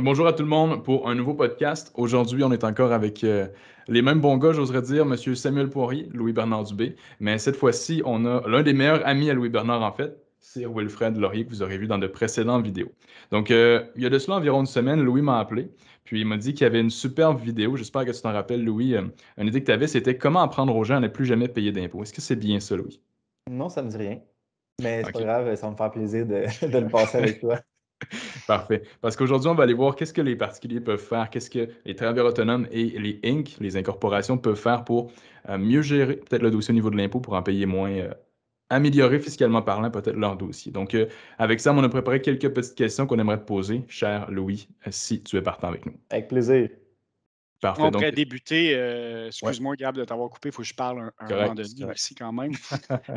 bonjour à tout le monde pour un nouveau podcast. Aujourd'hui, on est encore avec euh, les mêmes bons gars, j'oserais dire, M. Samuel Poirier, Louis-Bernard Dubé. Mais cette fois-ci, on a l'un des meilleurs amis à Louis-Bernard, en fait, c'est Wilfred Laurier, que vous aurez vu dans de précédentes vidéos. Donc, euh, il y a de cela environ une semaine, Louis m'a appelé, puis il m'a dit qu'il y avait une superbe vidéo. J'espère que tu t'en rappelles, Louis. Euh, une idée que tu avais, c'était comment apprendre aux gens à ne plus jamais payer d'impôts. Est-ce que c'est bien ça, Louis? Non, ça ne me dit rien. Mais c'est pas grave, ça me faire plaisir de, de le passer avec toi. Parfait. Parce qu'aujourd'hui, on va aller voir qu'est-ce que les particuliers peuvent faire, qu'est-ce que les travailleurs autonomes et les Inc., les incorporations, peuvent faire pour euh, mieux gérer peut-être le dossier au niveau de l'impôt pour en payer moins, euh, améliorer fiscalement parlant peut-être leur dossier. Donc, euh, avec ça, on a préparé quelques petites questions qu'on aimerait te poser, cher Louis, si tu es partant avec nous. Avec plaisir. Parfait, on va débuter. Excuse-moi, Gab, de t'avoir coupé. Il faut que je parle un, moment donné. Merci quand même.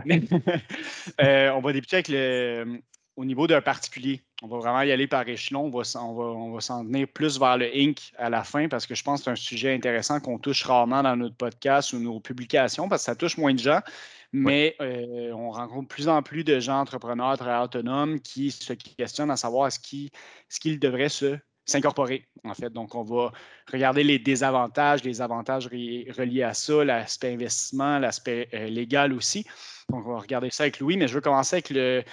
on va débuter avec le, au niveau d'un particulier. On va vraiment y aller par échelon. On va, on s'en venir plus vers le Inc à la fin parce que je pense que c'est un sujet intéressant qu'on touche rarement dans notre podcast ou nos publications parce que ça touche moins de gens. Mais euh, on rencontre de plus en plus de gens entrepreneurs, très autonomes qui se questionnent à savoir ce qu'ils devraient se s'incorporer, en fait. Donc, on va regarder les désavantages, les avantages reliés à ça, l'aspect investissement, l'aspect euh, légal aussi. Donc, on va regarder ça avec Louis, mais je veux commencer avec le,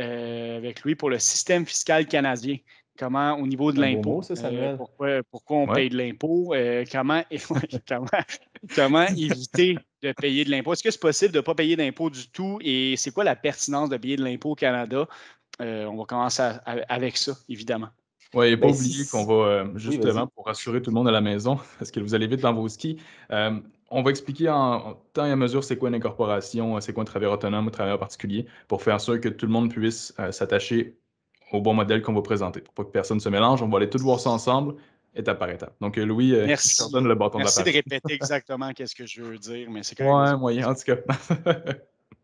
euh, avec lui pour le système fiscal canadien. Comment, au niveau de l'impôt, euh, pourquoi, pourquoi, on paye de l'impôt, euh, comment, comment, éviter de payer de l'impôt. Est-ce que c'est possible de ne pas payer d'impôt du tout et c'est quoi la pertinence de payer de l'impôt au Canada? on va commencer avec ça, évidemment. Oui, et pas ben, oublier qu'on va, justement, pour rassurer tout le monde à la maison, parce que vous allez vite dans vos skis, on va expliquer en temps et à mesure c'est quoi une incorporation, euh, c'est quoi un travailleur autonome ou un travailleur particulier pour faire sorte que tout le monde puisse euh, s'attacher au bon modèle qu'on va présenter. Pour pas que personne se mélange, on va aller tout voir ça ensemble, étape par étape. Donc, euh, Louis, je te donne le bâton de Merci de répéter exactement qu'est-ce que je veux dire, mais c'est correct. Ouais, moyen, en tout cas.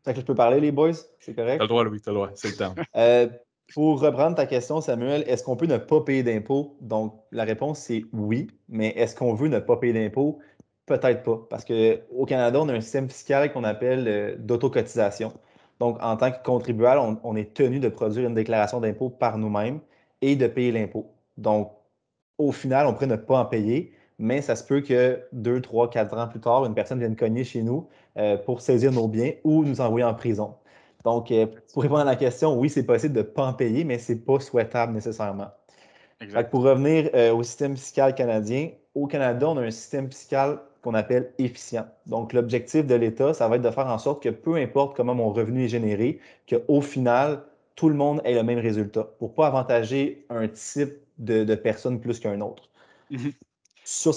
c'est que je peux parler, les boys? C'est correct? T'as le droit, Louis, t'as le droit. C'est le temps. pour reprendre ta question, Samuel, est-ce qu'on peut ne pas payer d'impôts? Donc, la réponse, c'est oui, mais est-ce qu'on veut ne pas payer d'impôts? Peut-être pas, parce qu'au Canada, on a un système fiscal qu'on appelle euh, d'autocotisation. Donc, en tant que contribuable, on, est tenu de produire une déclaration d'impôt par nous-mêmes et de payer l'impôt. Donc, au final, on pourrait ne pas en payer, mais ça se peut que deux, trois, quatre ans plus tard, une personne vienne cogner chez nous euh, pour saisir nos biens ou nous envoyer en prison. Donc, euh, pour répondre à la question, oui, c'est possible de ne pas en payer, mais ce n'est pas souhaitable nécessairement. Pour revenir au système fiscal canadien, au Canada, on a un système fiscal qu'on appelle efficient. Donc, l'objectif de l'État, ça va être de faire en sorte que peu importe comment mon revenu est généré, qu'au final, tout le monde ait le même résultat pour pas avantager un type de, personne plus qu'un autre. Mm-hmm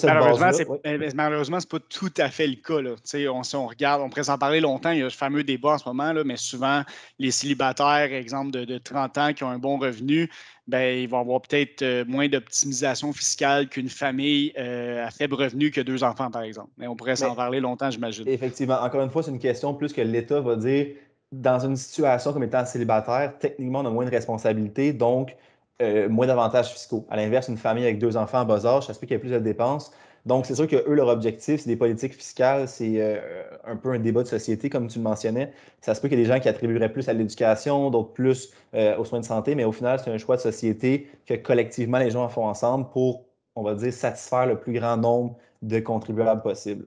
malheureusement, ce n'est ben, ben, pas tout à fait le cas. On, on regarde, on pourrait s'en parler longtemps, il y a ce fameux débat en ce moment, là, mais souvent, les célibataires, exemple, de, 30 ans qui ont un bon revenu, ben, ils vont avoir peut-être euh, moins d'optimisation fiscale qu'une famille euh, à faible revenu que deux enfants, par exemple. Mais on pourrait s'en parler longtemps, j'imagine. Effectivement. Encore une fois, c'est une question plus que l'État va dire dans une situation comme étant célibataire, techniquement, on a moins de responsabilités, donc euh, moins d'avantages fiscaux. À l'inverse, une famille avec deux enfants en bas âge, ça se peut qu'il y ait plus de dépenses. Donc, c'est sûr que eux, leur objectif, c'est des politiques fiscales, c'est euh, un peu un débat de société, comme tu le mentionnais. Ça se peut qu'il y ait des gens qui attribueraient plus à l'éducation, d'autres plus euh, aux soins de santé, mais au final, c'est un choix de société que collectivement, les gens font ensemble pour, on va dire, satisfaire le plus grand nombre de contribuables possible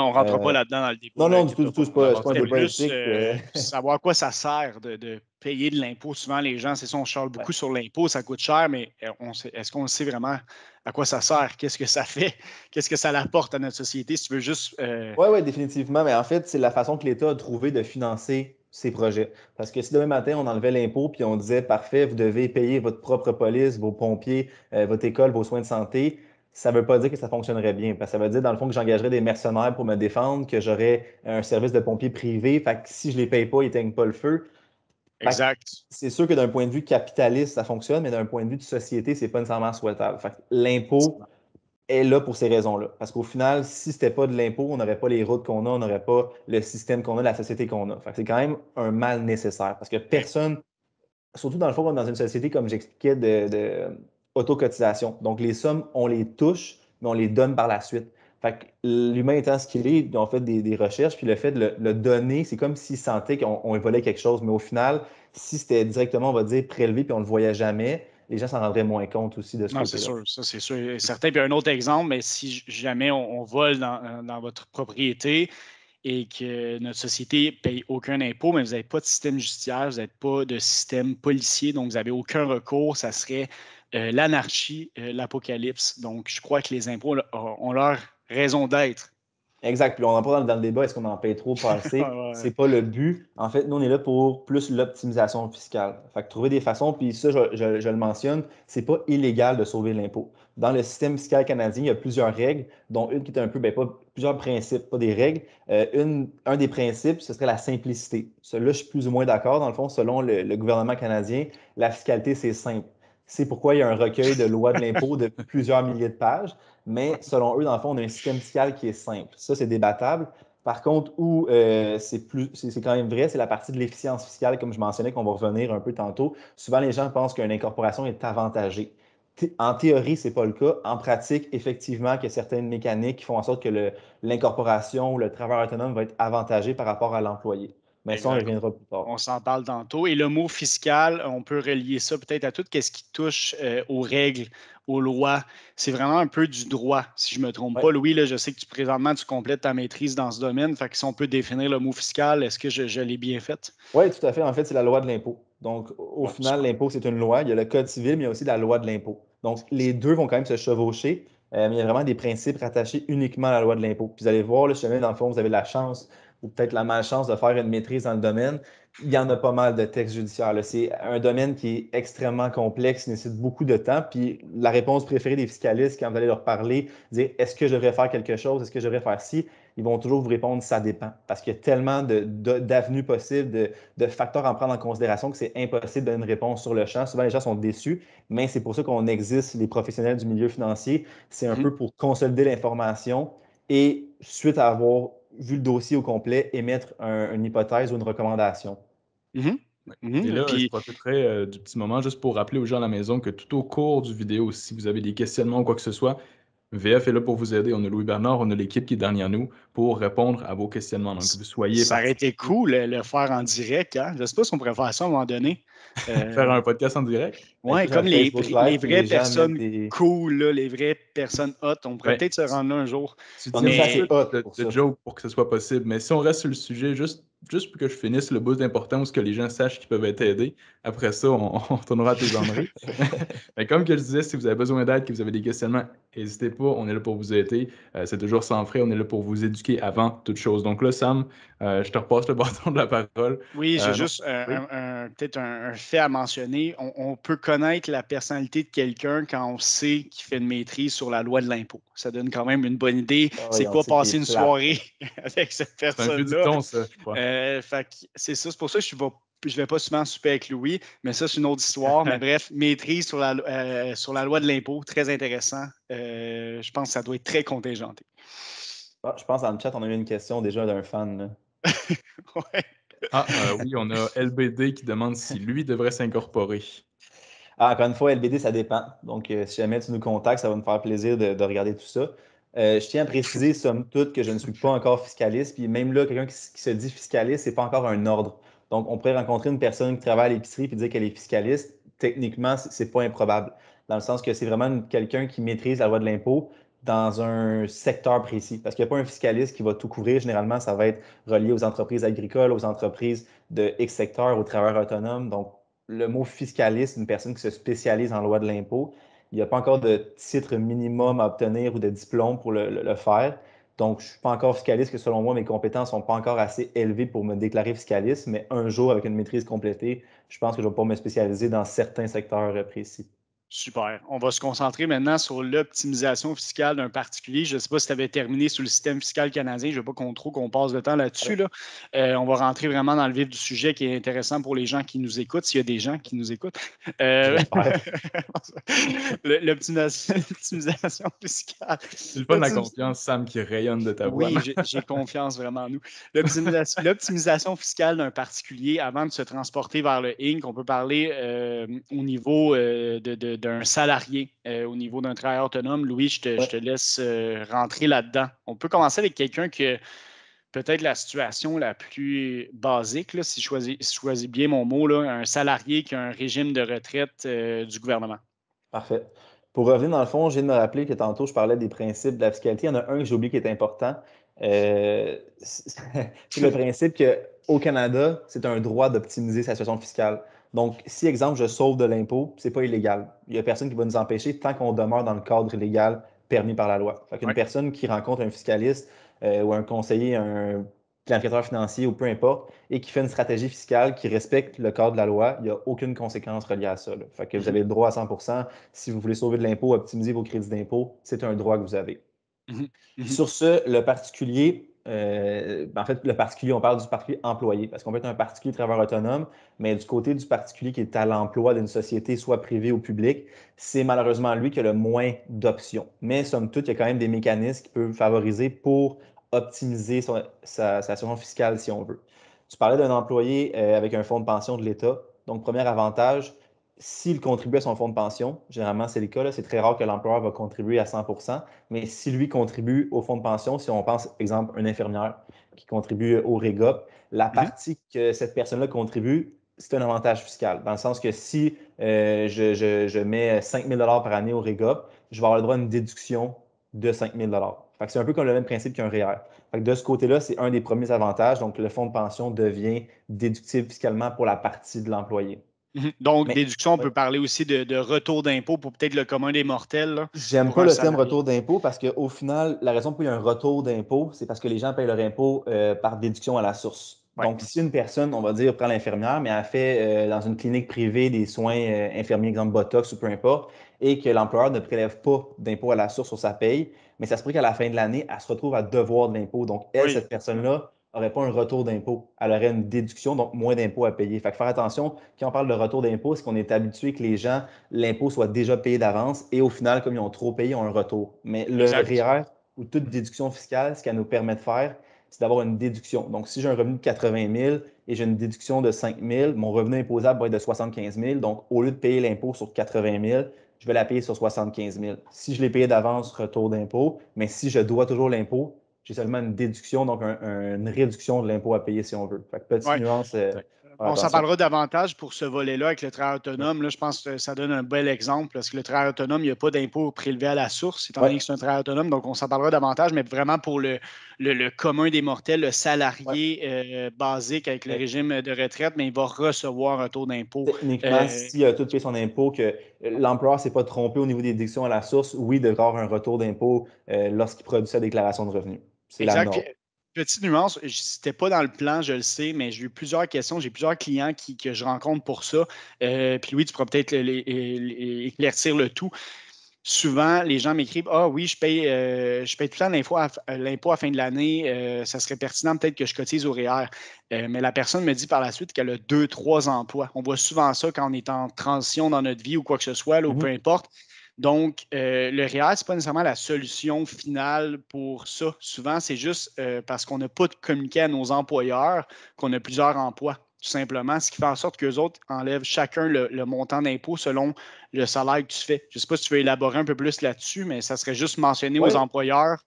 on ne rentre pas euh, là-dedans dans le débat. Non, non, du tout, c'est pas, plus, euh. savoir à quoi ça sert de, payer de l'impôt. Souvent, les gens, c'est ça, on charle beaucoup sur l'impôt, ça coûte cher, mais euh, est-ce qu'on sait vraiment à quoi ça sert? Qu'est-ce que ça fait? Qu'est-ce que ça apporte à notre société? Si tu veux juste. Oui, oui, définitivement. Mais en fait, c'est la façon que l'État a trouvé de financer ses projets. Parce que si demain matin, on enlevait l'impôt puis on disait, parfait, vous devez payer votre propre police, vos pompiers, votre école, vos soins de santé, ça ne veut pas dire que ça fonctionnerait bien. ça veut dire, dans le fond, que j'engagerais des mercenaires pour me défendre, que j'aurais un service de pompiers privé. Fait que si je ne les paye pas, ils teignent pas le feu. Exact. C'est sûr que d'un point de vue capitaliste, ça fonctionne, mais d'un point de vue de société, ce n'est pas nécessairement souhaitable. l'impôt est là pour ces raisons-là. Parce qu'au final, si ce n'était pas de l'impôt, on n'aurait pas les routes qu'on a, on n'aurait pas le système qu'on a, la société qu'on a. c'est quand même un mal nécessaire. Parce que personne, surtout dans le fond, dans une société, comme j'expliquais, de autocotisation. Donc, les sommes, on les touche, mais on les donne par la suite. Fait que l'humain étant ce qu'il est, on fait des, recherches, puis le fait de le, donner, c'est comme s'ils sentaient qu'on volait quelque chose. Mais au final, si c'était directement, on va dire, prélevé, puis on ne le voyait jamais, les gens s'en rendraient moins compte aussi de ce Non, c'est sûr, ça c'est sûr et certain. Puis un autre exemple, mais si jamais on, vole euh, dans, votre propriété et que notre société ne paye aucun impôt, mais vous n'avez pas de système judiciaire, vous n'avez pas de système policier, donc vous n'avez aucun recours, ça serait euh, l'anarchie, euh, l'apocalypse. Donc, je crois que les impôts ont leur raison d'être. Exact. Puis on en parle dans le débat, est-ce qu'on en paye trop pas assez? Ce C'est pas le but. En fait, nous, on est là pour plus l'optimisation fiscale. Fait que trouver des façons, puis ça, je, le mentionne, c'est pas illégal de sauver l'impôt. Dans le système fiscal canadien, il y a plusieurs règles, dont une qui est un peu, bien, pas plusieurs principes, pas des règles. Euh, une, un des principes, ce serait la simplicité. Là, je suis plus ou moins d'accord. Dans le fond, selon le gouvernement canadien, la fiscalité, c'est simple c'est pourquoi il y a un recueil de lois de l'impôt de plusieurs milliers de pages. Mais selon eux, dans le fond, on a un système fiscal qui est simple. Ça, c'est débattable. Par contre, où euh, c'est quand même vrai, c'est la partie de l'efficience fiscale, comme je mentionnais, qu'on va revenir un peu tantôt. Souvent, les gens pensent qu'une incorporation est avantagée. En théorie, ce n'est pas le cas. En pratique, effectivement, il y a certaines mécaniques qui font en sorte que l'incorporation ou le travailleur autonome va être avantagé par rapport à l'employé. Mais ça, on reviendra plus tard. On s'en parle tantôt. Et le mot fiscal, on peut relier ça peut-être à tout ce qui touche euh, aux règles, aux lois. C'est vraiment un peu du droit, si je ne me trompe pas. Louis, je sais que tu, présentement, tu complètes ta maîtrise dans ce domaine. Fait que si on peut définir le mot fiscal, est-ce que je, l'ai bien fait? Oui, tout à fait. En fait, c'est la loi de l'impôt. Donc, au final, l'impôt, c'est une loi. Il y a le code civil, mais il y a aussi la loi de l'impôt. Donc, les deux vont quand même se chevaucher. Euh, mais il y a vraiment des principes rattachés uniquement à la loi de l'impôt. Vous allez voir le chemin, dans le fond, vous avez la chance ou peut-être la malchance de faire une maîtrise dans le domaine, il y en a pas mal de textes judiciaires. C'est un domaine qui est extrêmement complexe, nécessite beaucoup de temps. Puis la réponse préférée des fiscalistes, quand vous allez leur parler, dire est-ce que je devrais faire quelque chose, est-ce que je devrais faire ci, ils vont toujours vous répondre ça dépend. Parce qu'il y a tellement d'avenues possibles, de, facteurs à prendre en considération que c'est impossible de donner une réponse sur le champ. Souvent, les gens sont déçus, mais c'est pour ça qu'on existe, les professionnels du milieu financier. C'est un mmh. peu pour consolider l'information et suite à avoir vu le dossier au complet, émettre une hypothèse ou une recommandation. Mm-hmm. Mm-hmm. Et là, je profiterai euh, du petit moment juste pour rappeler aux gens à la maison que tout au cours du vidéo, si vous avez des questionnements ou quoi que ce soit, VF est là pour vous aider. On a Louis Bernard, on a l'équipe qui est derrière nous pour répondre à vos questionnements. Donc, vous soyez. Ça aurait été cool le faire en direct. Hein? Je ne sais pas si on pourrait faire ça à un moment donné. Euh, faire un podcast en direct. Oui, ben, comme les, vraies personnes cool, les vraies personnes hot. On pourrait peut-être se rendre là un jour. Tu dis mais... hot, joke pour que ce soit possible. Mais si on reste sur le sujet, juste juste pour que je finisse le bout d'importance, que les gens sachent qu'ils peuvent être aidés. Après ça, on, retournera tournera à tes Mais comme que je disais, si vous avez besoin d'aide, que vous avez des questionnements, n'hésitez pas, on est là pour vous aider. Euh, c'est toujours sans frais, on est là pour vous éduquer avant toute chose. Donc là, Sam, euh, je te repasse le bâton de la parole. Oui, j'ai euh, juste peut-être un, fait à mentionner. On, peut connaître la personnalité de quelqu'un quand on sait qu'il fait une maîtrise sur la loi de l'impôt. Ça donne quand même une bonne idée. Ah, c'est quoi passer une soirée avec cette personne-là? C'est ça, c'est pour ça que je ne vais pas souvent souper avec Louis, mais ça, c'est une autre histoire. mais bref, maîtrise sur la, euh, sur la loi de l'impôt, très intéressant. je pense que ça doit être très contingenté. Ah, je pense dans le chat, on a eu une question déjà d'un fan. Ah, euh, oui, on a LBD qui demande si lui devrait s'incorporer. Ah, encore une fois, LBD, ça dépend. Donc, euh, si jamais tu nous contactes, ça va nous faire plaisir de, regarder tout ça. Euh, je tiens à préciser, somme toute, que je ne suis pas encore fiscaliste. Puis même là, quelqu'un qui, qui, se dit fiscaliste, ce n'est pas encore un ordre. Donc, on pourrait rencontrer une personne qui travaille à l'épicerie et dire qu'elle est fiscaliste. Techniquement, ce n'est pas improbable. Dans le sens que c'est vraiment quelqu'un qui maîtrise la loi de l'impôt, dans un secteur précis, parce qu'il n'y a pas un fiscaliste qui va tout couvrir. Généralement, ça va être relié aux entreprises agricoles, aux entreprises de X secteur, aux travailleurs autonomes. Donc, le mot fiscaliste, une personne qui se spécialise en loi de l'impôt, il n'y a pas encore de titre minimum à obtenir ou de diplôme pour le, faire. Donc, je ne suis pas encore fiscaliste, que selon moi, mes compétences ne sont pas encore assez élevées pour me déclarer fiscaliste, mais un jour, avec une maîtrise complétée, je pense que je vais pouvoir me spécialiser dans certains secteurs euh, précis. Super. On va se concentrer maintenant sur l'optimisation fiscale d'un particulier. Je ne sais pas si tu avais terminé sur le système fiscal canadien. Je ne veux pas qu'on trop qu'on passe le temps là-dessus. Là. Euh, on va rentrer vraiment dans le vif du sujet qui est intéressant pour les gens qui nous écoutent, s'il y a des gens qui nous écoutent. Euh, l'optimisation fiscale. C'est pas la confiance, Sam, qui rayonne de ta voix. Oui, j'ai confiance vraiment en nous. L'optimisation fiscale d'un particulier avant de se transporter vers le Inc. On peut parler euh, au niveau de d'un salarié euh, au niveau d'un travailleur autonome. Louis, je te, laisse euh, rentrer là-dedans. On peut commencer avec quelqu'un qui peut-être la situation la plus basique, si je choisis, bien mon mot, là, un salarié qui a un régime de retraite euh, du gouvernement. Parfait. Pour revenir dans le fond, viens de me rappeler que tantôt, je parlais des principes de la fiscalité. Il y en a un que j'ai oublié qui est important. c'est le principe qu'au Canada, c'est un droit d'optimiser sa situation fiscale. Donc, si, exemple, je sauve de l'impôt, c'est pas illégal. Il n'y a personne qui va nous empêcher tant qu'on demeure dans le cadre légal permis par la loi. Fait qu'une personne qui rencontre un fiscaliste euh, ou un conseiller, un planificateur financier ou peu importe, et qui fait une stratégie fiscale qui respecte le cadre de la loi, il n'y a aucune conséquence reliée à ça. Fait que vous mhm. avez le droit à 100 Si vous voulez sauver de l'impôt, optimiser vos crédits d'impôt, c'est un droit que vous avez. Mhm. Mhm. Sur ce, le particulier, euh, ben, en fait, le particulier, on parle du particulier employé, parce qu'on peut être un particulier travailleur autonome, mais du côté du particulier qui est à l'emploi d'une société, soit privée ou publique, c'est malheureusement lui qui a le moins d'options. Mais somme toute, il y a quand même des mécanismes qui peuvent favoriser pour optimiser sa, sa situation fiscale, si on veut. Tu parlais d'un employé euh, avec un fonds de pension de l'État. Donc, premier avantage, s'il contribue à son fonds de pension, généralement c'est le cas, c'est très rare que l'employeur va contribuer à 100 mais si lui contribue au fonds de pension, si on pense, exemple, une infirmière qui contribue au REGOP, la mm-hmm. partie que cette personne-là contribue, c'est un avantage fiscal, dans le sens que si euh, je, mets 5 000 par année au REGOP, je vais avoir le droit à une déduction de 5 000 c'est un peu comme le même principe qu'un REER. de ce côté-là, c'est un des premiers avantages. Donc, le fonds de pension devient déductible fiscalement pour la partie de l'employé. Mhm. Donc, déduction, on peut parler aussi de, retour d'impôt pour peut-être le commun des mortels. J'aime pas le terme retour d'impôt parce qu'au final, la raison pour laquelle il y a un retour d'impôt, c'est parce que les gens payent leur impôt euh, par déduction à la source. Donc, si une personne, on va dire, prend l'infirmière, mais elle fait euh, dans une clinique privée des soins euh, infirmiers, exemple Botox ou peu importe, et que l'employeur ne prélève pas d'impôt à la source sur sa paye, mais ça se pourrait qu'à la fin de l'année, elle se retrouve à devoir de l'impôt. Donc, elle, cette personne-là, n'aurait pas un retour d'impôt. Elle aurait une déduction, donc moins d'impôts à payer. Fait que faire attention, quand on parle de retour d'impôt, c'est qu'on est habitué que les gens, l'impôt soit déjà payé d'avance et au final, comme ils ont trop payé, ils ont un retour. Mais le RIR, ou toute déduction fiscale, ce qu'elle nous permet de faire, c'est d'avoir une déduction. Donc, si j'ai un revenu de 80 000 et j'ai une déduction de 5 000, mon revenu imposable va être de 75 000. Donc, au lieu de payer l'impôt sur 80 000, je vais la payer sur 75 000. Si je l'ai payé d'avance, retour d'impôt. Mais si je dois toujours l'impôt, c'est seulement une déduction, donc une réduction de l'impôt à payer si on veut. petite nuance. Euh, on s'en parlera davantage pour ce volet-là avec le travail autonome. Là, je pense que ça donne un bel exemple parce que le travail autonome, il n'y a pas d'impôt prélevé à la source, étant donné que c'est un travail autonome. Donc, on s'en parlera davantage, mais vraiment pour le, commun des mortels, le salarié euh, basique avec le régime de retraite, mais il va recevoir un taux d'impôt. Techniquement, euh, s'il a tout payé son impôt, que l'employeur ne s'est pas trompé au niveau des déductions à la source, oui, devoir devra un retour d'impôt lorsqu'il produit sa déclaration de revenus. C'est euh, Petite nuance, n'était pas dans le plan, je le sais, mais j'ai eu plusieurs questions, j'ai plusieurs clients que je rencontre pour ça. Euh, puis oui, tu pourras peut-être éclaircir le tout souvent, les gens m'écrivent Ah oui, je paye, euh, je paye tout le temps l'impôt à, fin de l'année, ça serait pertinent peut-être que je cotise au REER. mais la personne me dit par la suite qu'elle a deux, trois emplois. On voit souvent ça quand on est en transition dans notre vie ou quoi que ce soit, mm-hmm. peu importe. Donc, euh, le REER, ce n'est pas nécessairement la solution finale pour ça. Souvent, c'est juste euh, parce qu'on n'a pas de communiqué à nos employeurs qu'on a plusieurs emplois, tout simplement, ce qui fait en sorte qu'eux autres enlèvent chacun le, montant d'impôt selon le salaire que tu fais. Je ne sais pas si tu veux élaborer un peu plus là-dessus, mais ça serait juste mentionner aux employeurs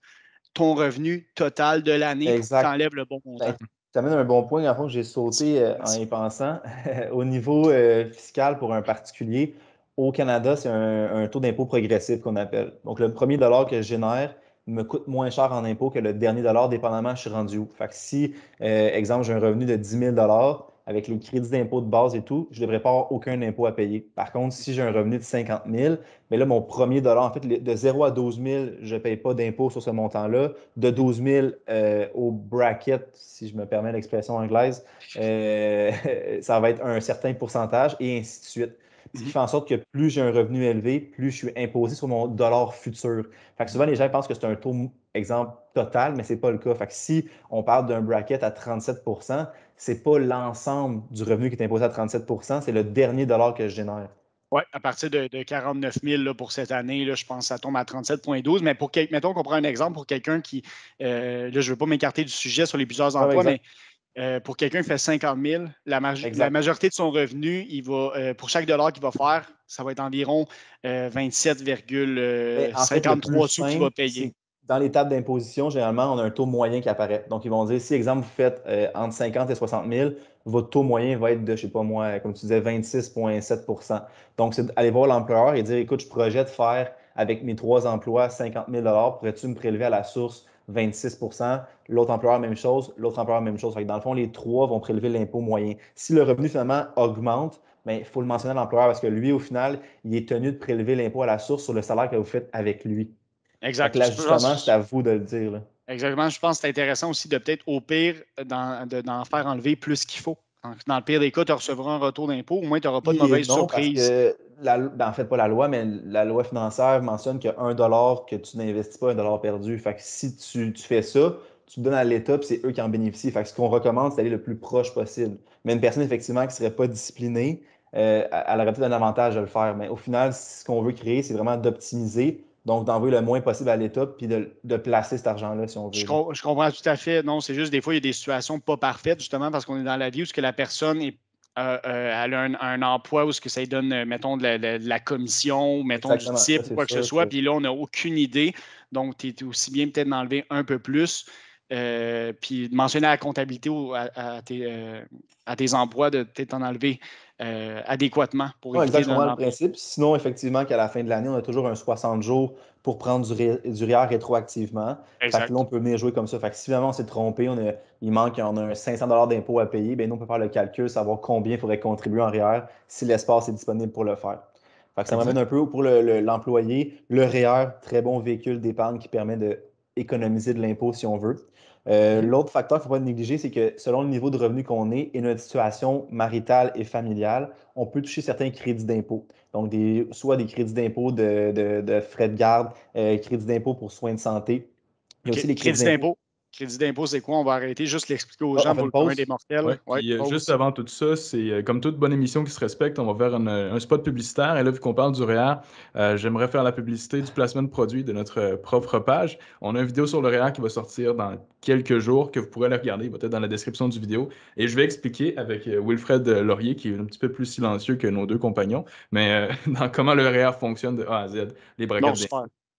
ton revenu total de l'année qui le bon montant. Tu ben, amènes un bon point, en fait, j'ai sauté euh, en y pensant. Au niveau fiscal pour un particulier, au Canada, c'est un, taux d'impôt progressif qu'on appelle. Donc, le premier dollar que je génère me coûte moins cher en impôt que le dernier dollar, dépendamment, je suis rendu où. Fait que si, euh, exemple, j'ai un revenu de 10 000 avec les crédits d'impôt de base et tout, je ne devrais pas avoir aucun impôt à payer. Par contre, si j'ai un revenu de 50 000, mais là, mon premier dollar, en fait, de 0 à 12 000, je ne paye pas d'impôt sur ce montant-là. De 12 000 euh, au bracket, si je me permets l'expression anglaise, euh, ça va être un certain pourcentage et ainsi de suite. Ce qui mhm. fait en sorte que plus j'ai un revenu élevé, plus je suis imposé sur mon dollar futur. Fait que souvent, les gens pensent que c'est un taux, exemple, total, mais ce n'est pas le cas. Fait que si on parle d'un bracket à 37 ce n'est pas l'ensemble du revenu qui est imposé à 37 c'est le dernier dollar que je génère. Oui, à partir de, 49 000 pour cette année, là, je pense que ça tombe à 37,12. Mais pour mettons qu'on prend un exemple pour quelqu'un qui, euh, là, je ne veux pas m'écarter du sujet sur les plusieurs emplois, mais euh, pour quelqu'un qui fait 50 000, la, majorité de son revenu, il va, euh, pour chaque dollar qu'il va faire, ça va être environ 27,53 euh, sous qu'il va payer. Dans les tables d'imposition, généralement, on a un taux moyen qui apparaît. Donc, ils vont dire, si, exemple, vous faites entre 50 et 60 000, votre taux moyen va être de, je ne sais pas moi, comme tu disais, 26,7 Donc, c'est aller voir l'employeur et dire, écoute, je projette faire avec mes trois emplois 50 000 pourrais-tu me prélever à la source 26 L'autre employeur, même chose. L'autre employeur, même chose. dans le fond, les trois vont prélever l'impôt moyen. Si le revenu finalement augmente, ben, il faut le mentionner à l'employeur parce que lui, au final, il est tenu de prélever l'impôt à la source sur le salaire que vous faites avec lui. Exactement. L'ajustement, c'est à vous de le dire. Exactement. Je pense que c'est intéressant aussi de peut-être, au pire, d'en faire enlever plus qu'il faut dans le pire des cas, tu recevras un retour d'impôt, au moins tu n'auras pas de mauvaise surprise. Ben, en fait, pas la loi, mais la loi financière mentionne qu'un dollar que tu n'investis pas, un dollar perdu. Fait que si tu, fais ça, tu donnes à l'État, c'est eux qui en bénéficient. Fait que ce qu'on recommande, c'est d'aller le plus proche possible. Mais une personne, effectivement, qui ne serait pas disciplinée, euh, elle aurait peut-être un avantage de le faire. Mais au final, ce qu'on veut créer, c'est vraiment d'optimiser donc, d'envoyer le moins possible à l'étape, puis de, placer cet argent-là, si on veut. Je, comprends tout à fait. Non, c'est juste des fois, il y a des situations pas parfaites, justement, parce qu'on est dans la vie où ce que la personne est, euh, euh, a un, emploi où ce que ça lui donne, euh, mettons, de la, commission, mettons, du type, quoi que ce soit, puis là, on n'a aucune idée. Donc, tu es aussi bien peut-être d'enlever un peu plus. puis puis mentionner à la comptabilité ou à, tes, emplois de t'en enlever euh, adéquatement pour ouais, exactement le principe. Sinon, effectivement, qu'à la fin de l'année, on a toujours un 60 jours pour prendre du, ré, rétroactivement. on peut venir jouer comme ça. si vraiment on s'est trompé, il manque on a un 500 d'impôt à payer, ben nous, on peut faire le calcul, savoir combien il faudrait contribuer en REER si l'espace est disponible pour le faire. Fait que ça m'amène un peu pour l'employé. Le, REER, très bon véhicule d'épargne qui permet d'économiser de l'impôt si on veut. Euh, l'autre facteur qu'il ne faut pas négliger, c'est que selon le niveau de revenu qu'on est et notre situation maritale et familiale, on peut toucher certains crédits d'impôt. Donc, des, soit des crédits d'impôt de, frais de garde, euh, crédits d'impôt pour soins de santé. Il aussi les crédits d'impôt. Crédit d'impôt, c'est quoi? On va arrêter juste l'expliquer aux ah, gens pour le des mortels. Euh, juste avant tout ça, c'est euh, comme toute bonne émission qui se respecte, on va faire un spot publicitaire. Et là, vu qu'on parle du REER, e euh, j'aimerais faire la publicité du placement de produits de notre propre page. On a une vidéo sur le REER e qui va sortir dans quelques jours, que vous pourrez aller regarder, peut-être dans la description du vidéo. Et je vais expliquer avec Wilfred Laurier, qui est un petit peu plus silencieux que nos deux compagnons, mais dans comment le REER e fonctionne de A à Z, les braquets.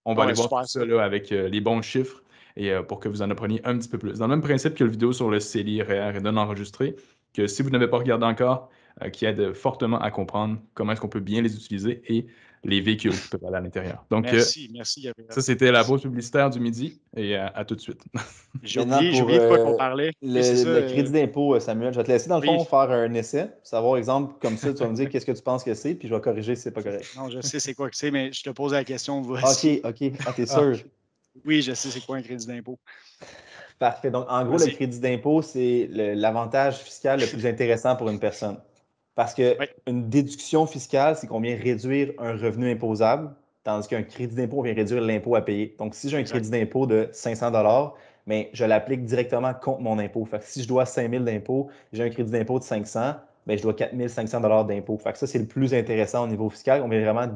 On va aller voir tout ça là, avec les bons chiffres et euh, pour que vous en appreniez un petit peu plus. Dans le même principe que la vidéo sur le CELI, REER et non enregistré, que si vous n'avez pas regardé encore, euh, qui aide fortement à comprendre comment est-ce qu'on peut bien les utiliser et les véhicules qui peuvent aller à l'intérieur. Donc, euh, merci, merci. Ça, c'était la pause publicitaire du midi et à, tout de suite. J'ai oublié, de quoi qu'on parlait. Le, crédit d'impôt, Samuel, je vais te laisser dans le fond faire un essai, savoir exemple comme ça, tu vas me dire qu'est-ce que tu penses que c'est, puis je vais corriger si c'est pas correct. Non, je sais c'est quoi que c'est, mais je te pose la question. Voici. OK, OK. t'es sûr? Oui, je sais c'est quoi un crédit d'impôt. Parfait. Donc, en gros, le crédit d'impôt, c'est l'avantage fiscal le plus intéressant pour une personne. Parce qu'une déduction fiscale, c'est qu'on vient réduire un revenu imposable, tandis qu'un crédit d'impôt, on vient réduire l'impôt à payer. Donc, si j'ai un crédit d'impôt de 500 mais ben, je l'applique directement contre mon impôt. Fait que si je dois 5 000 d'impôt, j'ai un crédit d'impôt de 500, mais ben, je dois 4 500 d'impôt. Fait ça, c'est le plus intéressant au niveau fiscal. On vient vraiment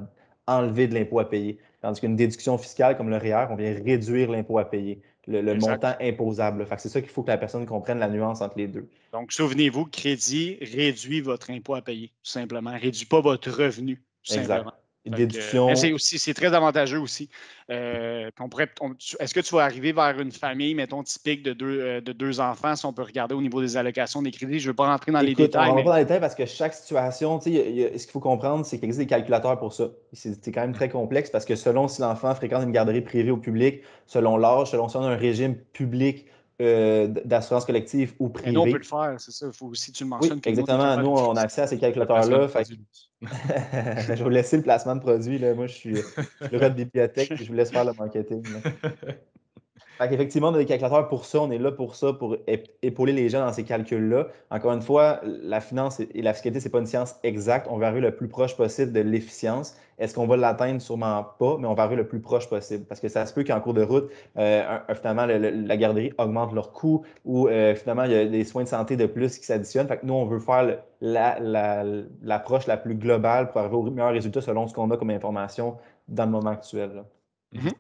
enlever de l'impôt à payer. Tandis qu'une déduction fiscale comme le REER, on vient réduire l'impôt à payer, le, montant imposable. C'est ça qu'il faut que la personne comprenne la nuance entre les deux. Donc, souvenez-vous, crédit réduit votre impôt à payer, tout simplement. Réduit pas votre revenu, tout simplement c'est aussi, c'est très avantageux aussi. Euh, est-ce que tu vas arriver vers une famille, mettons, typique de deux, euh, de deux enfants, si on peut regarder au niveau des allocations des crédits? Je ne veux pas rentrer dans les détails. On ne pas dans les détails parce que chaque situation, ce qu'il faut comprendre, c'est qu'il existe des calculateurs pour ça. C'est, quand même très complexe parce que selon si l'enfant fréquente une garderie privée ou publique, selon l'âge, selon si on a un régime public euh, d'assurance collective ou privée. nous, on peut le faire, c'est ça. Il faut aussi, que tu le mentionnes. Oui, exactement. Nous, on a accès à ces calculateurs-là. je vais vous laisser le placement de produit. Là. Moi, je suis le roi de bibliothèque et je vous laisse faire le marketing. Fait Effectivement, on a des calculateurs pour ça, on est là pour ça, pour épauler les gens dans ces calculs-là. Encore une fois, la finance et la fiscalité, ce n'est pas une science exacte. On va arriver le plus proche possible de l'efficience. Est-ce qu'on va l'atteindre? Sûrement pas, mais on va arriver le plus proche possible. Parce que ça se peut qu'en cours de route, euh, finalement, la garderie augmente leurs coûts ou euh, finalement, il y a des soins de santé de plus qui s'additionnent. Fait que nous, on veut faire l'approche la, plus globale pour avoir au meilleur résultat selon ce qu'on a comme information dans le moment actuel. Mm-hmm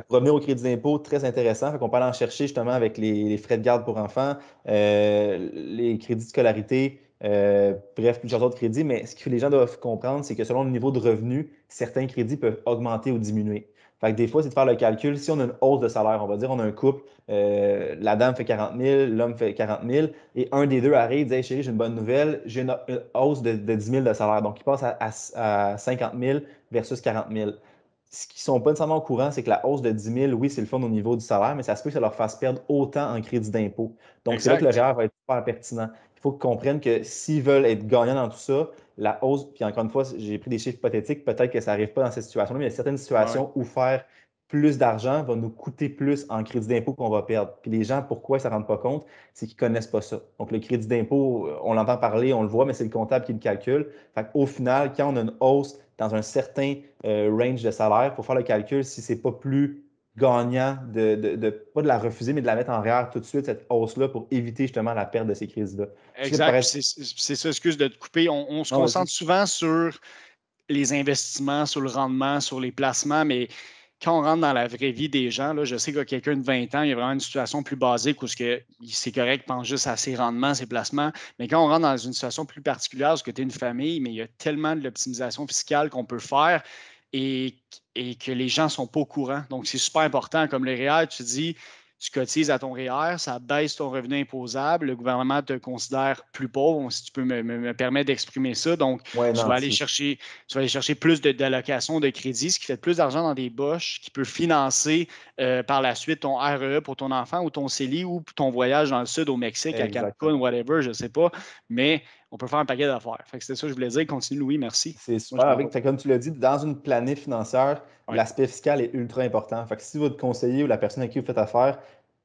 pour revenir au crédit d'impôt, très intéressant. on peut aller en chercher justement avec les, frais de garde pour enfants, euh, les crédits de scolarité, euh, bref, plusieurs autres crédits. Mais ce que les gens doivent comprendre, c'est que selon le niveau de revenu, certains crédits peuvent augmenter ou diminuer. des fois, c'est de faire le calcul. Si on a une hausse de salaire, on va dire, on a un couple, euh, la dame fait 40 000, l'homme fait 40 000, et un des deux arrive et dit hey, j'ai une bonne nouvelle, j'ai une, hausse de, 10 000 de salaire. Donc, il passe à 50 000 versus 40 000 ce qu'ils ne sont pas nécessairement au courant, c'est que la hausse de 10 000, oui, c'est le fonds au niveau du salaire, mais ça se peut que ça leur fasse perdre autant en crédit d'impôt. Donc, c'est là que le REER e va être super pertinent. Il faut qu'ils comprennent que s'ils veulent être gagnants dans tout ça, la hausse, puis encore une fois, j'ai pris des chiffres hypothétiques, peut-être que ça n'arrive pas dans cette situation là mais il y a certaines situations où faire plus d'argent va nous coûter plus en crédit d'impôt qu'on va perdre. Puis les gens, pourquoi ils ne rendent pas compte? C'est qu'ils ne connaissent pas ça. Donc, le crédit d'impôt, euh, on l'entend parler, on le voit, mais c'est le comptable qui le calcule. Fait Au final, quand on a une hausse dans un certain euh, range de salaire, pour faire le calcul si ce n'est pas plus gagnant de, de, pas de la refuser, mais de la mettre en arrière tout de suite, cette hausse-là, pour éviter justement la perte de ces crises-là. Exact. C'est ça, excuse de te couper. On, se concentre souvent sur les investissements, sur le rendement, sur les placements, mais quand on rentre dans la vraie vie des gens, là, je sais a quelqu'un de 20 ans, il y a vraiment une situation plus basique où c'est correct, pense juste à ses rendements, ses placements. Mais quand on rentre dans une situation plus particulière, parce que tu es une famille, mais il y a tellement de l'optimisation fiscale qu'on peut faire et, et, que les gens ne sont pas au courant. Donc, c'est super important. Comme le REER, tu dis, tu cotises à ton REER, e ça baisse ton revenu imposable, le gouvernement te considère plus pauvre, si tu peux me, permettre d'exprimer ça. Donc, tu, vas aller chercher, aller chercher plus d'allocations de, de crédit, ce qui fait plus d'argent dans des boches, qui peut financer euh, par la suite ton REE e pour ton enfant ou ton CELI ou ton voyage dans le sud au Mexique, à Cancun, whatever, je ne sais pas. Mais on peut faire un paquet d'affaires. c'est ça que je voulais dire. Continue, Louis, merci. C'est super. comme tu l'as dit, dans une planète financière, l'aspect fiscal est ultra important. Fait si votre conseiller ou la personne à qui vous faites affaire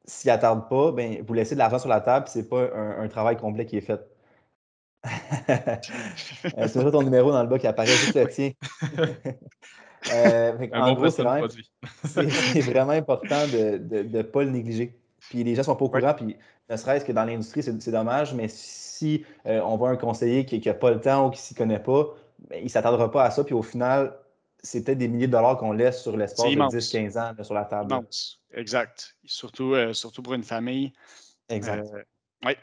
s'y attarde pas, ben, vous laissez de l'argent sur la table, c'est pas un, travail complet qui est fait. Euh, c'est toujours ton numéro dans le bas qui apparaît, juste le tien. Euh, en gros, c'est vraiment, important de ne pas le négliger. Puis les gens sont pas au courant, puis ne serait-ce que dans l'industrie, c'est dommage, mais si si euh, on voit un conseiller qui n'a pas le temps ou qui s'y connaît pas, ben, il ne s'attendra pas à ça. Puis au final, c'est peut-être des milliers de dollars qu'on laisse sur l'espace de 10-15 ans sur la table. Exact. Surtout, euh, surtout pour une famille. Exact. Euh, oui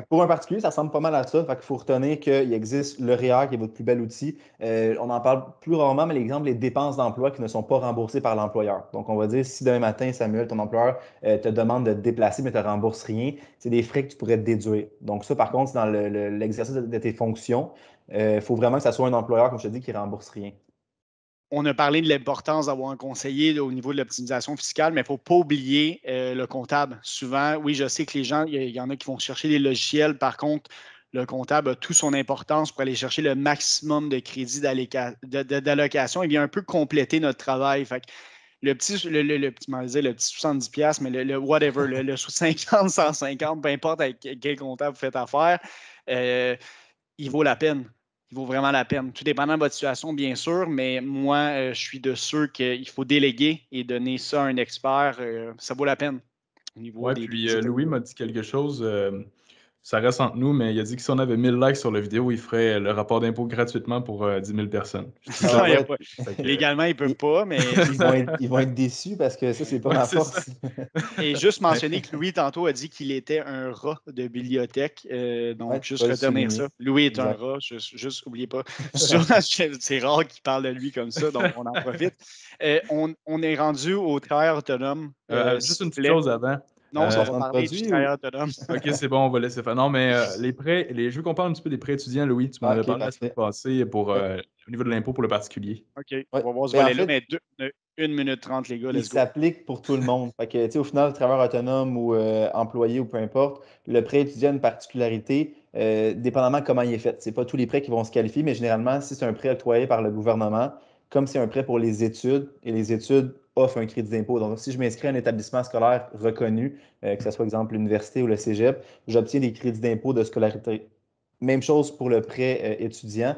pour un particulier, ça ressemble pas mal à ça. Il faut retenir qu'il existe le REER qui e est votre plus bel outil. Euh, on en parle plus rarement, mais l'exemple, les dépenses d'emploi qui ne sont pas remboursées par l'employeur. Donc, on va dire, si demain matin, Samuel, ton employeur euh, te demande de te déplacer, mais ne te rembourse rien, c'est des frais que tu pourrais te déduire. Donc, ça, par contre, dans l'exercice de, tes fonctions. Il euh, faut vraiment que ça soit un employeur, comme je te dis, qui rembourse rien on a parlé de l'importance d'avoir un conseiller au niveau de l'optimisation fiscale, mais il ne faut pas oublier euh, le comptable. Souvent, oui, je sais que les gens, il y, en a qui vont chercher des logiciels. Par contre, le comptable a toute son importance pour aller chercher le maximum de crédits d'allocation et bien un peu compléter notre travail. Fait le petit, le, le, le petit 70$, mais le, le whatever, le, sous 50, 150, peu importe avec quel comptable vous faites affaire, euh, il vaut la peine. Il vaut vraiment la peine. Tout dépend de votre situation, bien sûr, mais moi, euh, je suis de ceux qu'il faut déléguer et donner ça à un expert. Euh, ça vaut la peine. Au puis euh, Louis m'a dit quelque chose ça reste entre nous, mais il a dit que si on avait 1000 likes sur la vidéo, il ferait le rapport d'impôt gratuitement pour 10 euh, 000 personnes. Ah, légalement, il ne peut pas, mais. Ils vont, être, déçus parce que ça, c'est pas ma force. Et juste mentionner que Louis, tantôt, a dit qu'il était un rat de bibliothèque. Euh, donc, juste retenir ça. Louis est un rat, juste, oubliez pas. c'est rare qu'il parle de lui comme ça, donc on en profite. Euh, on, est rendu au travail autonome. juste une petite chose avant. Non, euh, ça va parler du autonome. ok, c'est bon, on va laisser ça. Non, mais euh, les prêts, les, je veux qu'on parle un petit peu des prêts étudiants, Louis. Tu m'en ah, avais parlé la semaine passée pour, euh, au niveau de l'impôt pour le particulier. OK, on va voir ce ben, volet-là, mais 1 minute 30, les gars. Ça s'applique pour tout le monde. fait que, au final, travailleur autonome ou employé ou peu importe, le prêt étudiant a une particularité, dépendamment comment il est fait. Ce n'est pas tous les prêts qui vont se qualifier, mais généralement, si c'est un prêt octroyé par le gouvernement, comme c'est un prêt pour les études, et les études offre un crédit d'impôt. Donc, si je m'inscris à un établissement scolaire reconnu, euh, que ce soit, exemple, l'université ou le cégep, j'obtiens des crédits d'impôt de scolarité. Même chose pour le prêt euh, étudiant.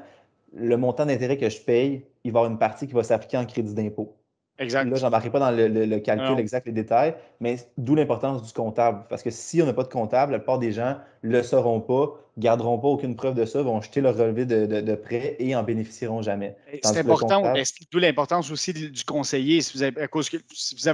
Le montant d'intérêt que je paye, il va y avoir une partie qui va s'appliquer en crédit d'impôt. Exact. Là, je n'embarquerai pas dans le, calcul exact, les détails, mais d'où l'importance du comptable. Parce que si on n'a pas de comptable, la plupart des gens ne le sauront pas garderont pas aucune preuve de ça, vont jeter leur relevé de, de, prêt et en bénéficieront jamais. C'est important, d'où l'importance aussi du conseiller. Si vous, avez,